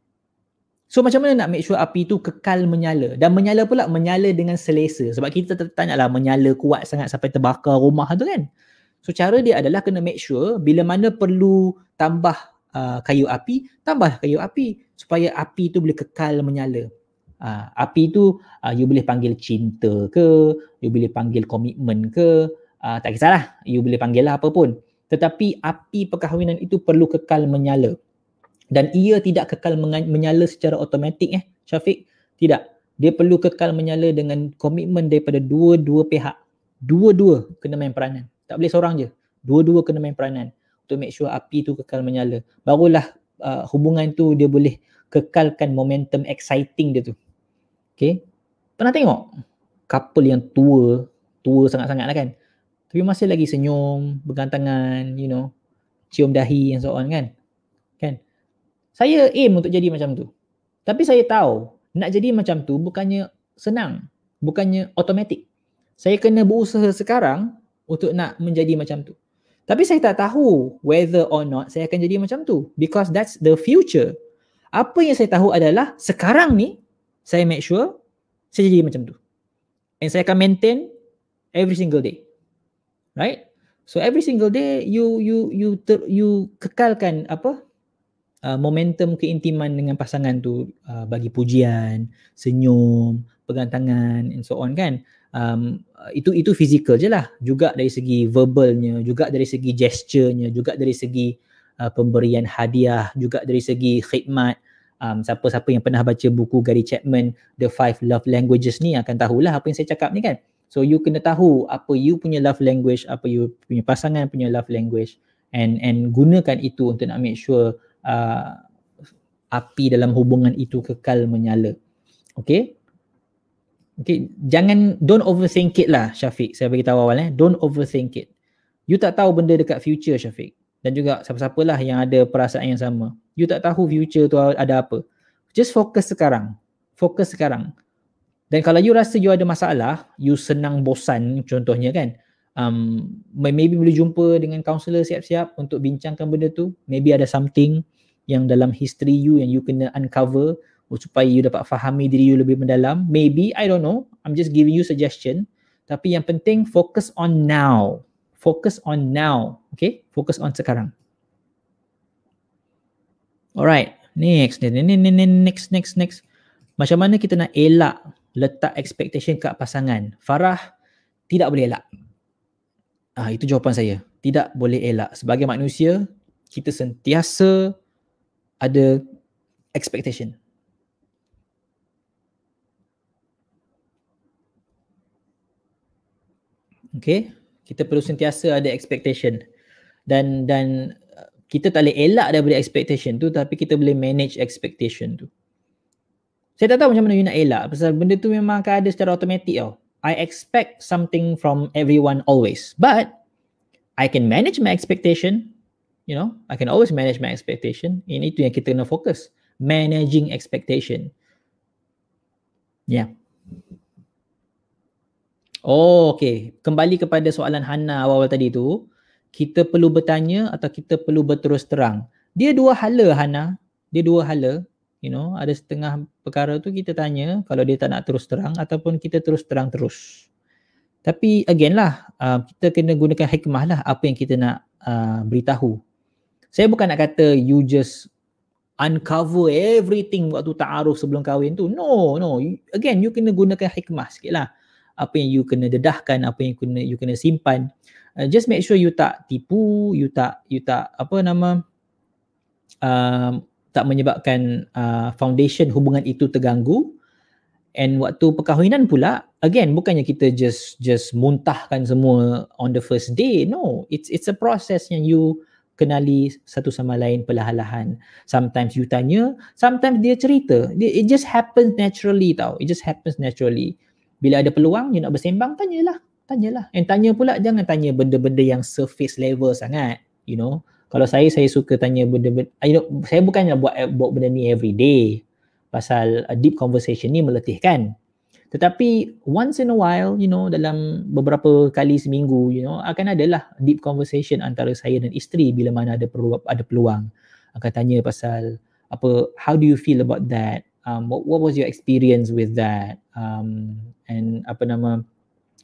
So macam mana nak make sure api tu kekal menyala? Dan menyala pula menyala dengan selesa. Sebab kita tanya lah menyala kuat sangat sampai terbakar rumah tu kan? So cara dia adalah kena make sure bila mana perlu tambah uh, kayu api, tambah kayu api supaya api tu boleh kekal menyala. Uh, api tu uh, you boleh panggil cinta ke, you boleh panggil komitmen ke, uh, tak kisahlah, you boleh panggil lah apa pun. Tetapi api perkahwinan itu perlu kekal menyala. Dan ia tidak kekal menyala secara automatik eh, Syafiq. Tidak. Dia perlu kekal menyala dengan komitmen daripada dua-dua pihak. Dua-dua kena main peranan. Tak boleh seorang je. Dua-dua kena main peranan to make sure api tu kekal menyala barulah uh, hubungan tu dia boleh kekalkan momentum exciting dia tu okay pernah tengok couple yang tua tua sangat-sangat lah kan tapi masih lagi senyum bergantangan you know cium dahi and so on kan kan saya aim untuk jadi macam tu tapi saya tahu nak jadi macam tu bukannya senang bukannya automatic saya kena berusaha sekarang untuk nak menjadi macam tu tapi saya tak tahu whether or not saya akan jadi macam tu because that's the future. Apa yang saya tahu adalah sekarang ni saya make sure saya jadi macam tu. And saya akan maintain every single day. Right? So every single day you you you ter, you kekalkan apa? Uh, momentum keintiman dengan pasangan tu uh, bagi pujian, senyum, pegang tangan and so on kan? um, itu itu fizikal je lah juga dari segi verbalnya juga dari segi gesturnya juga dari segi uh, pemberian hadiah juga dari segi khidmat um, siapa-siapa yang pernah baca buku Gary Chapman The Five Love Languages ni akan tahulah apa yang saya cakap ni kan so you kena tahu apa you punya love language apa you punya pasangan punya love language and and gunakan itu untuk nak make sure uh, api dalam hubungan itu kekal menyala okay Okay, jangan don't overthink it lah Syafiq. Saya bagi tahu awal eh, don't overthink it. You tak tahu benda dekat future Syafiq. Dan juga siapa-siapalah yang ada perasaan yang sama. You tak tahu future tu ada apa. Just focus sekarang. Focus sekarang. Dan kalau you rasa you ada masalah, you senang bosan contohnya kan. Um, maybe boleh jumpa dengan counselor siap-siap untuk bincangkan benda tu. Maybe ada something yang dalam history you yang you kena uncover. Oh, supaya you dapat fahami diri you lebih mendalam. Maybe, I don't know. I'm just giving you suggestion. Tapi yang penting, focus on now. Focus on now. Okay? Focus on sekarang. Alright. Next. Next, next, next, next, next. Macam mana kita nak elak letak expectation kat pasangan? Farah, tidak boleh elak. Ah, itu jawapan saya. Tidak boleh elak. Sebagai manusia, kita sentiasa ada expectation. Okay, kita perlu sentiasa ada expectation dan dan uh, kita tak boleh elak daripada expectation tu tapi kita boleh manage expectation tu. Saya tak tahu macam mana you nak elak pasal benda tu memang akan ada secara automatik tau. I expect something from everyone always but I can manage my expectation you know I can always manage my expectation ini tu yang kita kena fokus managing expectation yeah Oh okay. Kembali kepada soalan Hana awal-awal tadi tu. Kita perlu bertanya atau kita perlu berterus terang. Dia dua hala Hana. Dia dua hala. You know ada setengah perkara tu kita tanya kalau dia tak nak terus terang ataupun kita terus terang terus. Tapi again lah uh, kita kena gunakan hikmah lah apa yang kita nak uh, beritahu. Saya bukan nak kata you just uncover everything waktu ta'aruf sebelum kahwin tu. No, no. Again, you kena gunakan hikmah sikit lah apa yang you kena dedahkan, apa yang kena you kena simpan. Uh, just make sure you tak tipu, you tak you tak apa nama um, tak menyebabkan uh, foundation hubungan itu terganggu. And waktu perkahwinan pula, again bukannya kita just just muntahkan semua on the first day. No, it's it's a process yang you kenali satu sama lain perlahan-lahan. Sometimes you tanya, sometimes dia cerita. It just happens naturally tau. It just happens naturally bila ada peluang you nak bersembang tanyalah tanyalah and tanya pula jangan tanya benda-benda yang surface level sangat you know kalau saya saya suka tanya benda-benda you know saya bukannya buat buat benda ni every day pasal a uh, deep conversation ni meletihkan tetapi once in a while you know dalam beberapa kali seminggu you know akan adalah deep conversation antara saya dan isteri bila mana ada perlu ada peluang akan tanya pasal apa how do you feel about that um, what, what was your experience with that um, and apa nama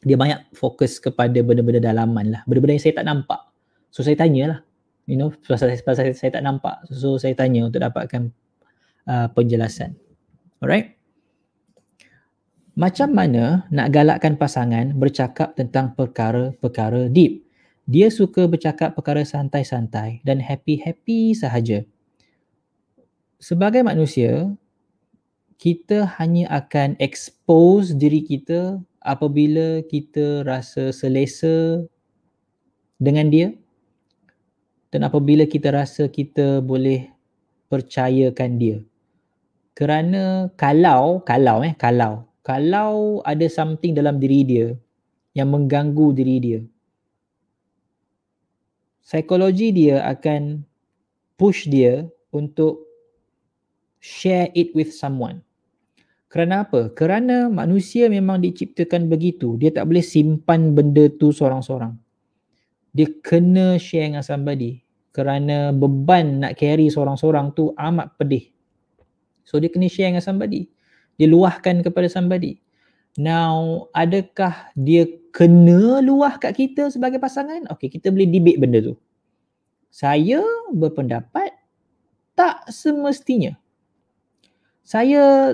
dia banyak fokus kepada benda-benda dalaman lah benda-benda yang saya tak nampak so saya tanya lah. you know pasal, pasal saya, saya tak nampak so, so saya tanya untuk dapatkan uh, penjelasan alright macam mana nak galakkan pasangan bercakap tentang perkara-perkara deep dia suka bercakap perkara santai-santai dan happy-happy sahaja sebagai manusia kita hanya akan expose diri kita apabila kita rasa selesa dengan dia dan apabila kita rasa kita boleh percayakan dia kerana kalau kalau eh kalau kalau ada something dalam diri dia yang mengganggu diri dia psikologi dia akan push dia untuk share it with someone kerana apa? Kerana manusia memang diciptakan begitu. Dia tak boleh simpan benda tu seorang-seorang. Dia kena share dengan somebody. Kerana beban nak carry seorang-seorang tu amat pedih. So dia kena share dengan somebody. Dia luahkan kepada somebody. Now, adakah dia kena luah kat kita sebagai pasangan? Okay, kita boleh debate benda tu. Saya berpendapat tak semestinya. Saya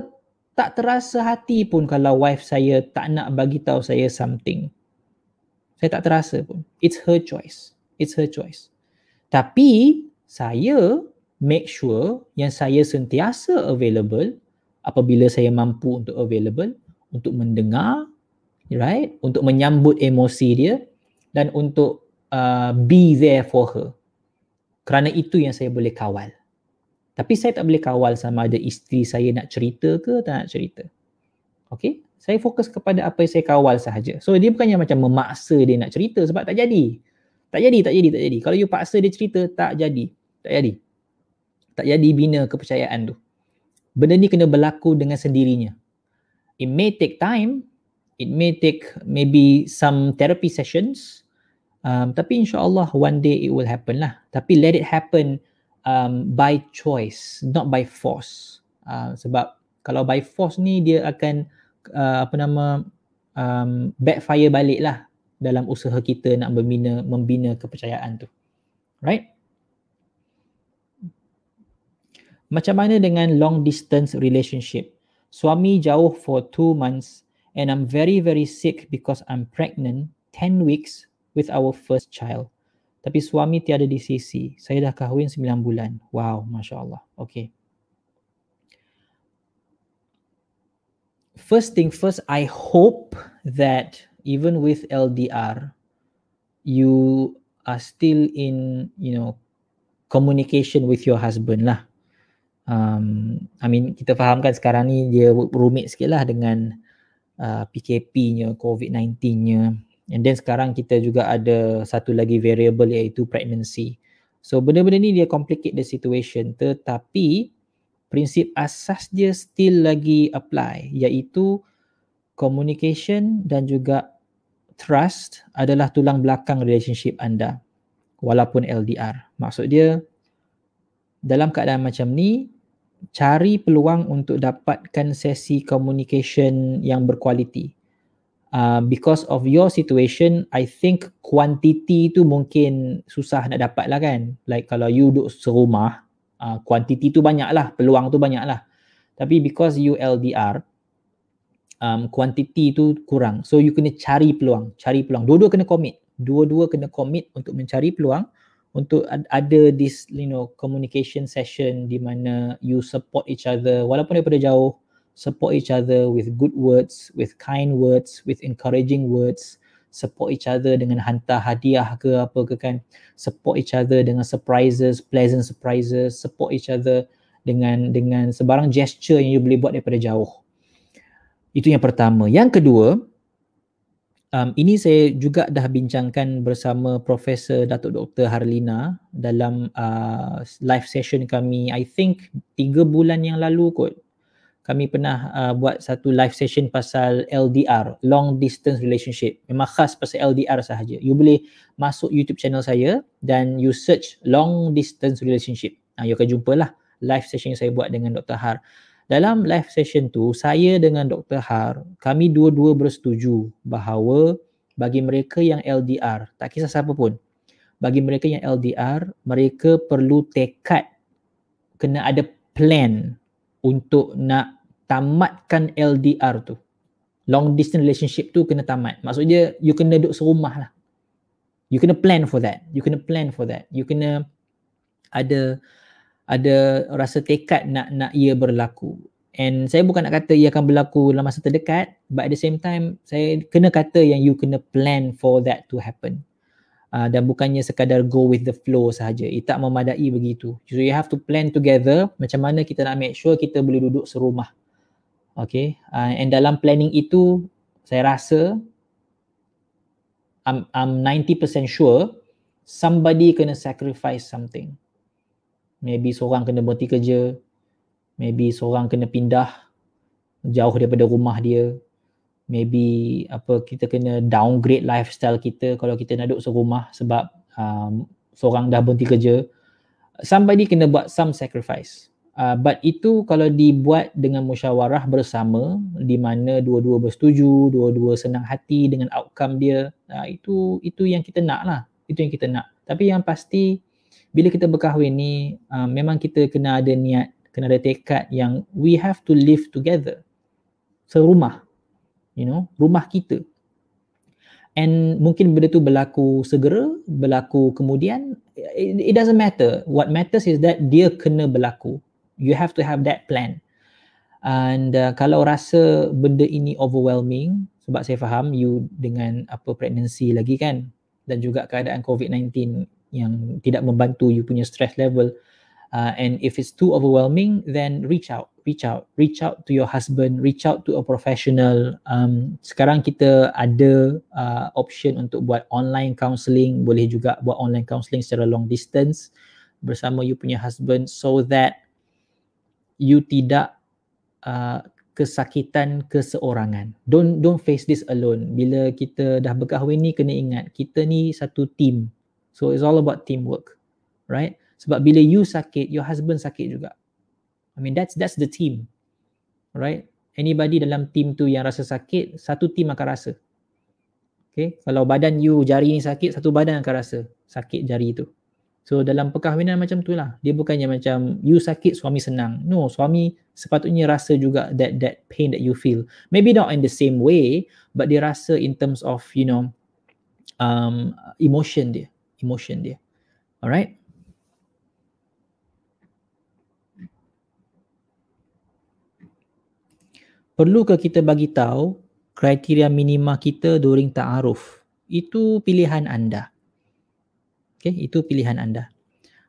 tak terasa hati pun kalau wife saya tak nak bagi tahu saya something. Saya tak terasa pun. It's her choice. It's her choice. Tapi saya make sure yang saya sentiasa available apabila saya mampu untuk available untuk mendengar, right? Untuk menyambut emosi dia dan untuk uh, be there for her. Kerana itu yang saya boleh kawal. Tapi saya tak boleh kawal sama ada isteri saya nak cerita ke tak nak cerita. Okay? Saya fokus kepada apa yang saya kawal sahaja. So dia bukannya macam memaksa dia nak cerita sebab tak jadi. Tak jadi, tak jadi, tak jadi. Kalau you paksa dia cerita, tak jadi. Tak jadi. Tak jadi bina kepercayaan tu. Benda ni kena berlaku dengan sendirinya. It may take time. It may take maybe some therapy sessions. Um, tapi insyaAllah one day it will happen lah. Tapi let it happen um, by choice, not by force. Uh, sebab kalau by force ni dia akan uh, apa nama um, backfire balik lah dalam usaha kita nak membina, membina kepercayaan tu. Right? Macam mana dengan long distance relationship? Suami jauh for two months and I'm very very sick because I'm pregnant 10 weeks with our first child tapi suami tiada di sisi. Saya dah kahwin 9 bulan. Wow, Masya Allah. Okay. First thing first, I hope that even with LDR, you are still in, you know, communication with your husband lah. Um, I mean, kita fahamkan sekarang ni dia rumit sikit lah dengan uh, PKP-nya, COVID-19-nya and then sekarang kita juga ada satu lagi variable iaitu pregnancy. So benda-benda ni dia complicate the situation tetapi prinsip asas dia still lagi apply iaitu communication dan juga trust adalah tulang belakang relationship anda walaupun LDR. Maksud dia dalam keadaan macam ni cari peluang untuk dapatkan sesi communication yang berkualiti Uh, because of your situation, I think quantity tu mungkin susah nak dapat lah kan. Like kalau you duduk serumah, uh, quantity tu banyak lah, peluang tu banyak lah. Tapi because you LDR, um, quantity tu kurang. So you kena cari peluang, cari peluang. Dua-dua kena commit. Dua-dua kena commit untuk mencari peluang untuk ada this you know communication session di mana you support each other walaupun daripada jauh support each other with good words, with kind words, with encouraging words, support each other dengan hantar hadiah ke apa ke kan, support each other dengan surprises, pleasant surprises, support each other dengan dengan sebarang gesture yang you boleh buat daripada jauh. Itu yang pertama. Yang kedua, um, ini saya juga dah bincangkan bersama Profesor Datuk Dr. Harlina dalam uh, live session kami, I think tiga bulan yang lalu kot, kami pernah uh, buat satu live session pasal LDR, long distance relationship. Memang khas pasal LDR sahaja. You boleh masuk YouTube channel saya dan you search long distance relationship. Nah, uh, you akan jumpalah live session yang saya buat dengan Dr. Har. Dalam live session tu, saya dengan Dr. Har, kami dua-dua bersetuju bahawa bagi mereka yang LDR, tak kisah siapa pun, bagi mereka yang LDR, mereka perlu tekad kena ada plan untuk nak tamatkan LDR tu. Long distance relationship tu kena tamat. Maksudnya you kena duduk serumah lah. You kena plan for that. You kena plan for that. You kena ada ada rasa tekad nak nak ia berlaku. And saya bukan nak kata ia akan berlaku dalam masa terdekat but at the same time saya kena kata yang you kena plan for that to happen. Uh, dan bukannya sekadar go with the flow sahaja. Ia tak memadai begitu. So you have to plan together macam mana kita nak make sure kita boleh duduk serumah. Okay, uh, and dalam planning itu saya rasa I'm, I'm 90% sure somebody kena sacrifice something. Maybe seorang kena berhenti kerja, maybe seorang kena pindah jauh daripada rumah dia, maybe apa kita kena downgrade lifestyle kita kalau kita nak duduk serumah sebab um, seorang dah berhenti kerja. Somebody kena buat some sacrifice. Uh, but itu kalau dibuat dengan musyawarah bersama di mana dua-dua bersetuju, dua-dua senang hati dengan outcome dia, uh, itu itu yang kita nak lah. Itu yang kita nak. Tapi yang pasti bila kita berkahwin ni uh, ah, memang kita kena ada niat, kena ada tekad yang we have to live together. Serumah. You know, rumah kita. And mungkin benda tu berlaku segera, berlaku kemudian. It, it doesn't matter. What matters is that dia kena berlaku you have to have that plan and uh, kalau rasa benda ini overwhelming sebab saya faham you dengan apa pregnancy lagi kan dan juga keadaan COVID-19 yang tidak membantu you punya stress level uh, and if it's too overwhelming then reach out reach out reach out to your husband reach out to a professional um, sekarang kita ada uh, option untuk buat online counselling boleh juga buat online counselling secara long distance bersama you punya husband so that you tidak uh, kesakitan keseorangan. Don't don't face this alone. Bila kita dah berkahwin ni kena ingat kita ni satu team. So it's all about teamwork. Right? Sebab bila you sakit, your husband sakit juga. I mean that's that's the team. Right? Anybody dalam team tu yang rasa sakit, satu team akan rasa. Okay? Kalau badan you jari ni sakit, satu badan akan rasa sakit jari tu. So dalam perkahwinan macam tu lah. Dia bukannya macam you sakit suami senang. No, suami sepatutnya rasa juga that that pain that you feel. Maybe not in the same way but dia rasa in terms of you know um, emotion dia. Emotion dia. Alright? Perlu ke kita bagi tahu kriteria minima kita during ta'aruf? Itu pilihan anda. Okay, itu pilihan anda.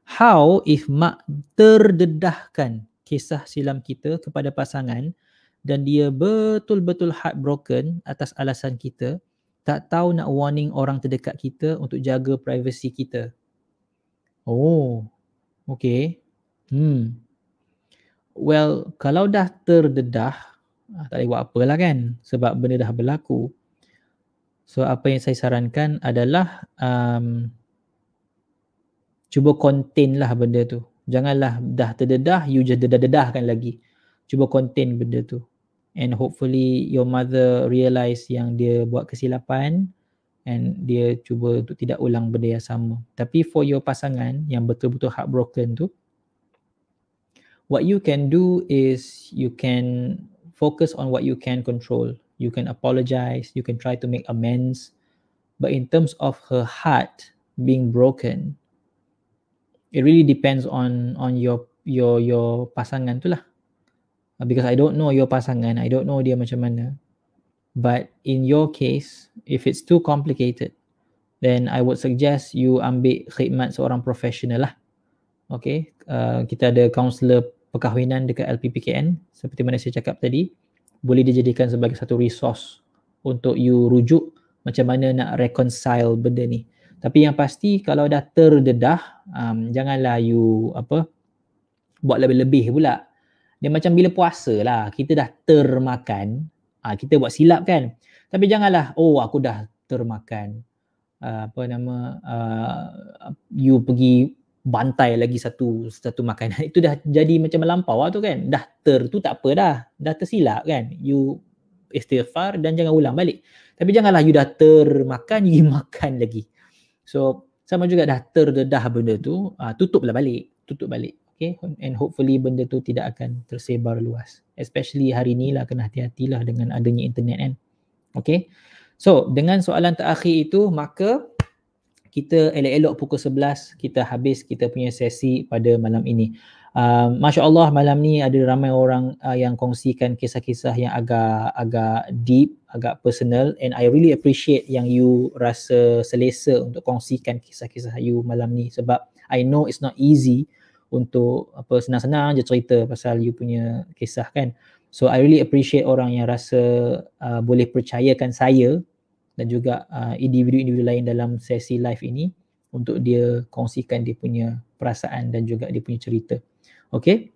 How if mak terdedahkan kisah silam kita kepada pasangan dan dia betul-betul heartbroken atas alasan kita, tak tahu nak warning orang terdekat kita untuk jaga privacy kita. Oh, okay. Hmm. Well, kalau dah terdedah, ah, tak boleh buat apalah kan sebab benda dah berlaku. So apa yang saya sarankan adalah um, cuba contain lah benda tu janganlah dah terdedah you just dedah-dedahkan lagi cuba contain benda tu and hopefully your mother realise yang dia buat kesilapan and dia cuba untuk tidak ulang benda yang sama tapi for your pasangan yang betul-betul heartbroken tu what you can do is you can focus on what you can control you can apologize you can try to make amends but in terms of her heart being broken it really depends on on your your your pasangan tu lah. Because I don't know your pasangan, I don't know dia macam mana. But in your case, if it's too complicated, then I would suggest you ambil khidmat seorang profesional lah. Okay, uh, kita ada counselor perkahwinan dekat LPPKN seperti mana saya cakap tadi. Boleh dijadikan sebagai satu resource untuk you rujuk macam mana nak reconcile benda ni. Tapi yang pasti kalau dah terdedah, um, janganlah you apa buat lebih-lebih pula. Dia macam bila puasa lah, kita dah termakan, uh, kita buat silap kan. Tapi janganlah, oh aku dah termakan. Uh, apa nama, uh, you pergi bantai lagi satu satu makanan. Itu dah jadi macam melampau lah tu kan. Dah ter tu tak apa dah. Dah tersilap kan. You istighfar dan jangan ulang balik. Tapi janganlah you dah termakan, you makan lagi. So sama juga dah terdedah benda tu, uh, tutuplah balik, tutup balik. Okay, and hopefully benda tu tidak akan tersebar luas. Especially hari ni lah kena hati-hatilah dengan adanya internet kan. Okay, so dengan soalan terakhir itu maka kita elok-elok pukul 11 kita habis kita punya sesi pada malam ini. Ah, Masya Allah malam ni ada ramai orang uh, yang kongsikan kisah-kisah yang agak agak deep, agak personal and I really appreciate yang you rasa selesa untuk kongsikan kisah-kisah you malam ni sebab I know it's not easy untuk apa senang-senang je cerita pasal you punya kisah kan. So I really appreciate orang yang rasa uh, boleh percayakan saya dan juga uh, individu-individu lain dalam sesi live ini untuk dia kongsikan dia punya perasaan dan juga dia punya cerita. Okay.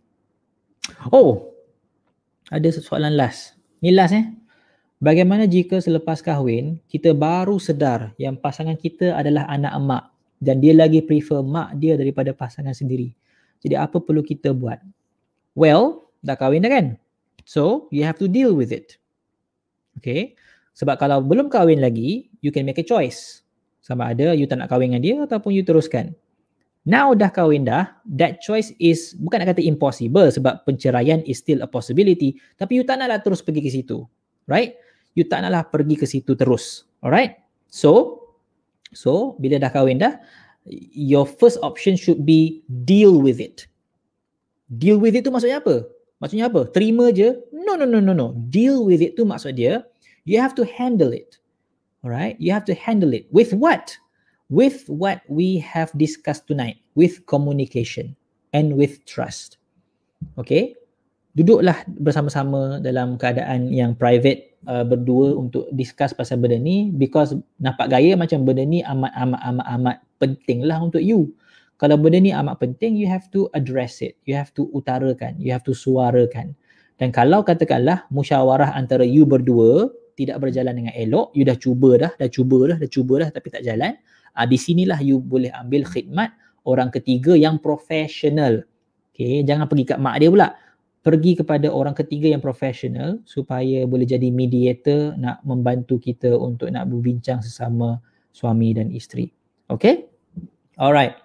Oh, ada soalan last. Ni last eh. Bagaimana jika selepas kahwin, kita baru sedar yang pasangan kita adalah anak emak dan dia lagi prefer mak dia daripada pasangan sendiri. Jadi apa perlu kita buat? Well, dah kahwin dah kan? So, you have to deal with it. Okay. Sebab kalau belum kahwin lagi, you can make a choice. Sama ada you tak nak kahwin dengan dia ataupun you teruskan. Now dah kahwin dah, that choice is bukan nak kata impossible sebab penceraian is still a possibility. Tapi you tak naklah terus pergi ke situ. Right? You tak naklah pergi ke situ terus. Alright? So, so bila dah kahwin dah, your first option should be deal with it. Deal with it tu maksudnya apa? Maksudnya apa? Terima je? No, no, no, no, no. Deal with it tu maksud dia, you have to handle it. Alright? You have to handle it. With what? with what we have discussed tonight with communication and with trust okay duduklah bersama-sama dalam keadaan yang private uh, berdua untuk discuss pasal benda ni because nampak gaya macam benda ni amat amat amat amat lah untuk you kalau benda ni amat penting you have to address it you have to utarakan you have to suarakan dan kalau katakanlah musyawarah antara you berdua tidak berjalan dengan elok you dah cuba dah dah cuba dah dah cuba dah tapi tak jalan uh, di sinilah you boleh ambil khidmat orang ketiga yang profesional. Okay, jangan pergi kat mak dia pula. Pergi kepada orang ketiga yang profesional supaya boleh jadi mediator nak membantu kita untuk nak berbincang sesama suami dan isteri. Okay? Alright.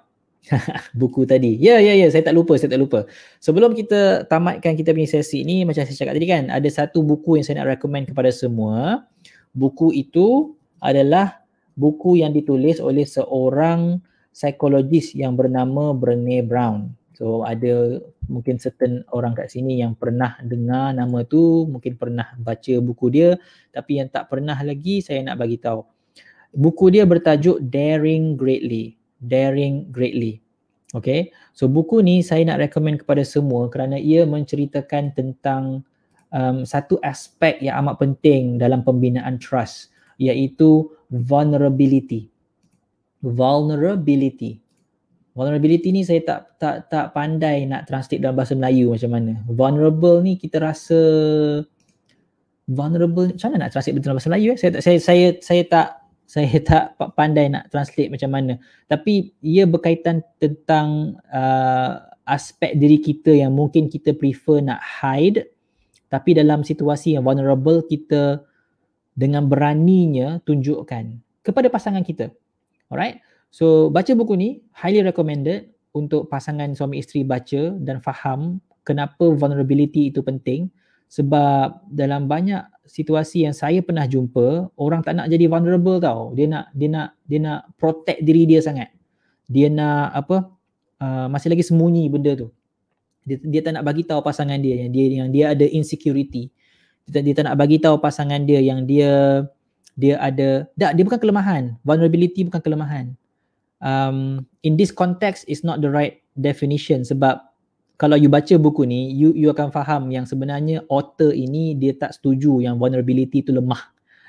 Buku tadi. Ya, yeah, ya, yeah, ya. Yeah. Saya tak lupa, saya tak lupa. Sebelum kita tamatkan kita punya sesi ni, macam saya cakap tadi kan, ada satu buku yang saya nak recommend kepada semua. Buku itu adalah buku yang ditulis oleh seorang psikologis yang bernama Brené Brown. So ada mungkin certain orang kat sini yang pernah dengar nama tu, mungkin pernah baca buku dia, tapi yang tak pernah lagi saya nak bagi tahu. Buku dia bertajuk Daring Greatly. Daring Greatly. Okay. So buku ni saya nak recommend kepada semua kerana ia menceritakan tentang um, satu aspek yang amat penting dalam pembinaan trust iaitu vulnerability. Vulnerability. Vulnerability ni saya tak tak tak pandai nak translate dalam bahasa Melayu macam mana. Vulnerable ni kita rasa vulnerable macam mana nak translate dalam bahasa Melayu eh? Saya tak saya, saya saya tak saya tak pandai nak translate macam mana. Tapi ia berkaitan tentang uh, aspek diri kita yang mungkin kita prefer nak hide tapi dalam situasi yang vulnerable kita dengan beraninya tunjukkan kepada pasangan kita. Alright? So, baca buku ni highly recommended untuk pasangan suami isteri baca dan faham kenapa vulnerability itu penting sebab dalam banyak situasi yang saya pernah jumpa, orang tak nak jadi vulnerable tau. Dia nak dia nak dia nak protect diri dia sangat. Dia nak apa? Uh, masih lagi sembunyi benda tu. Dia, dia tak nak bagi tahu pasangan dia yang dia yang dia ada insecurity dia, dia tak nak bagi tahu pasangan dia yang dia dia ada tak dia bukan kelemahan vulnerability bukan kelemahan um in this context is not the right definition sebab kalau you baca buku ni you you akan faham yang sebenarnya author ini dia tak setuju yang vulnerability tu lemah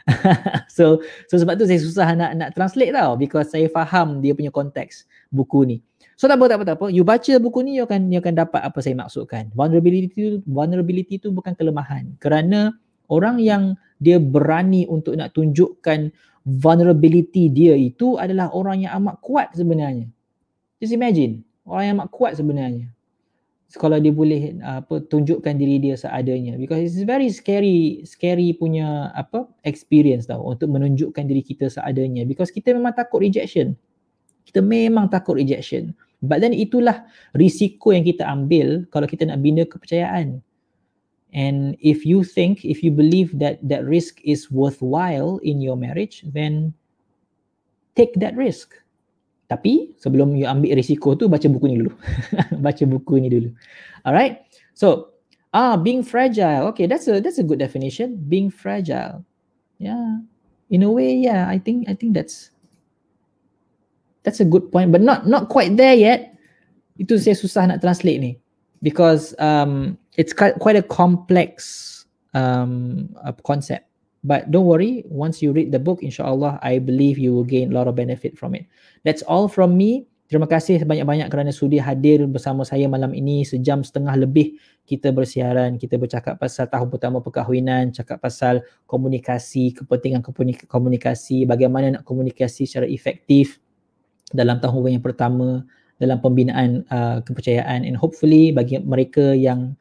so so sebab tu saya susah nak nak translate tau because saya faham dia punya konteks buku ni So tak apa tak apa tak apa. You baca buku ni you akan you akan dapat apa saya maksudkan. Vulnerability tu vulnerability tu bukan kelemahan. Kerana orang yang dia berani untuk nak tunjukkan vulnerability dia itu adalah orang yang amat kuat sebenarnya. Just imagine orang yang amat kuat sebenarnya. Kalau dia boleh apa tunjukkan diri dia seadanya because it's very scary scary punya apa experience tau untuk menunjukkan diri kita seadanya because kita memang takut rejection. Kita memang takut rejection. But then itulah risiko yang kita ambil kalau kita nak bina kepercayaan. And if you think, if you believe that that risk is worthwhile in your marriage, then take that risk. Tapi sebelum you ambil risiko tu, baca buku ni dulu. baca buku ni dulu. Alright. So, ah, being fragile. Okay, that's a that's a good definition. Being fragile. Yeah. In a way, yeah. I think I think that's that's a good point but not not quite there yet itu saya susah nak translate ni because um it's quite a complex um a uh, concept but don't worry once you read the book insyaallah i believe you will gain a lot of benefit from it that's all from me terima kasih banyak-banyak kerana sudi hadir bersama saya malam ini sejam setengah lebih kita bersiaran kita bercakap pasal tahun pertama perkahwinan cakap pasal komunikasi kepentingan komunikasi bagaimana nak komunikasi secara efektif dalam tahun yang pertama dalam pembinaan uh, kepercayaan and hopefully bagi mereka yang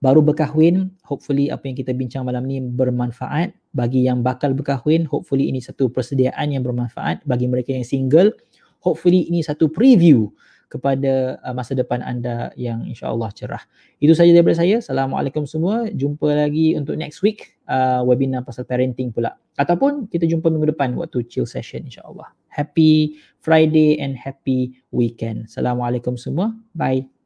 baru berkahwin hopefully apa yang kita bincang malam ni bermanfaat bagi yang bakal berkahwin hopefully ini satu persediaan yang bermanfaat bagi mereka yang single hopefully ini satu preview kepada uh, masa depan anda yang insyaallah cerah. Itu saja daripada saya. Assalamualaikum semua. Jumpa lagi untuk next week uh, webinar pasal parenting pula. Ataupun kita jumpa minggu depan waktu chill session insyaallah. Happy Friday and happy weekend. Assalamualaikum semua. Bye.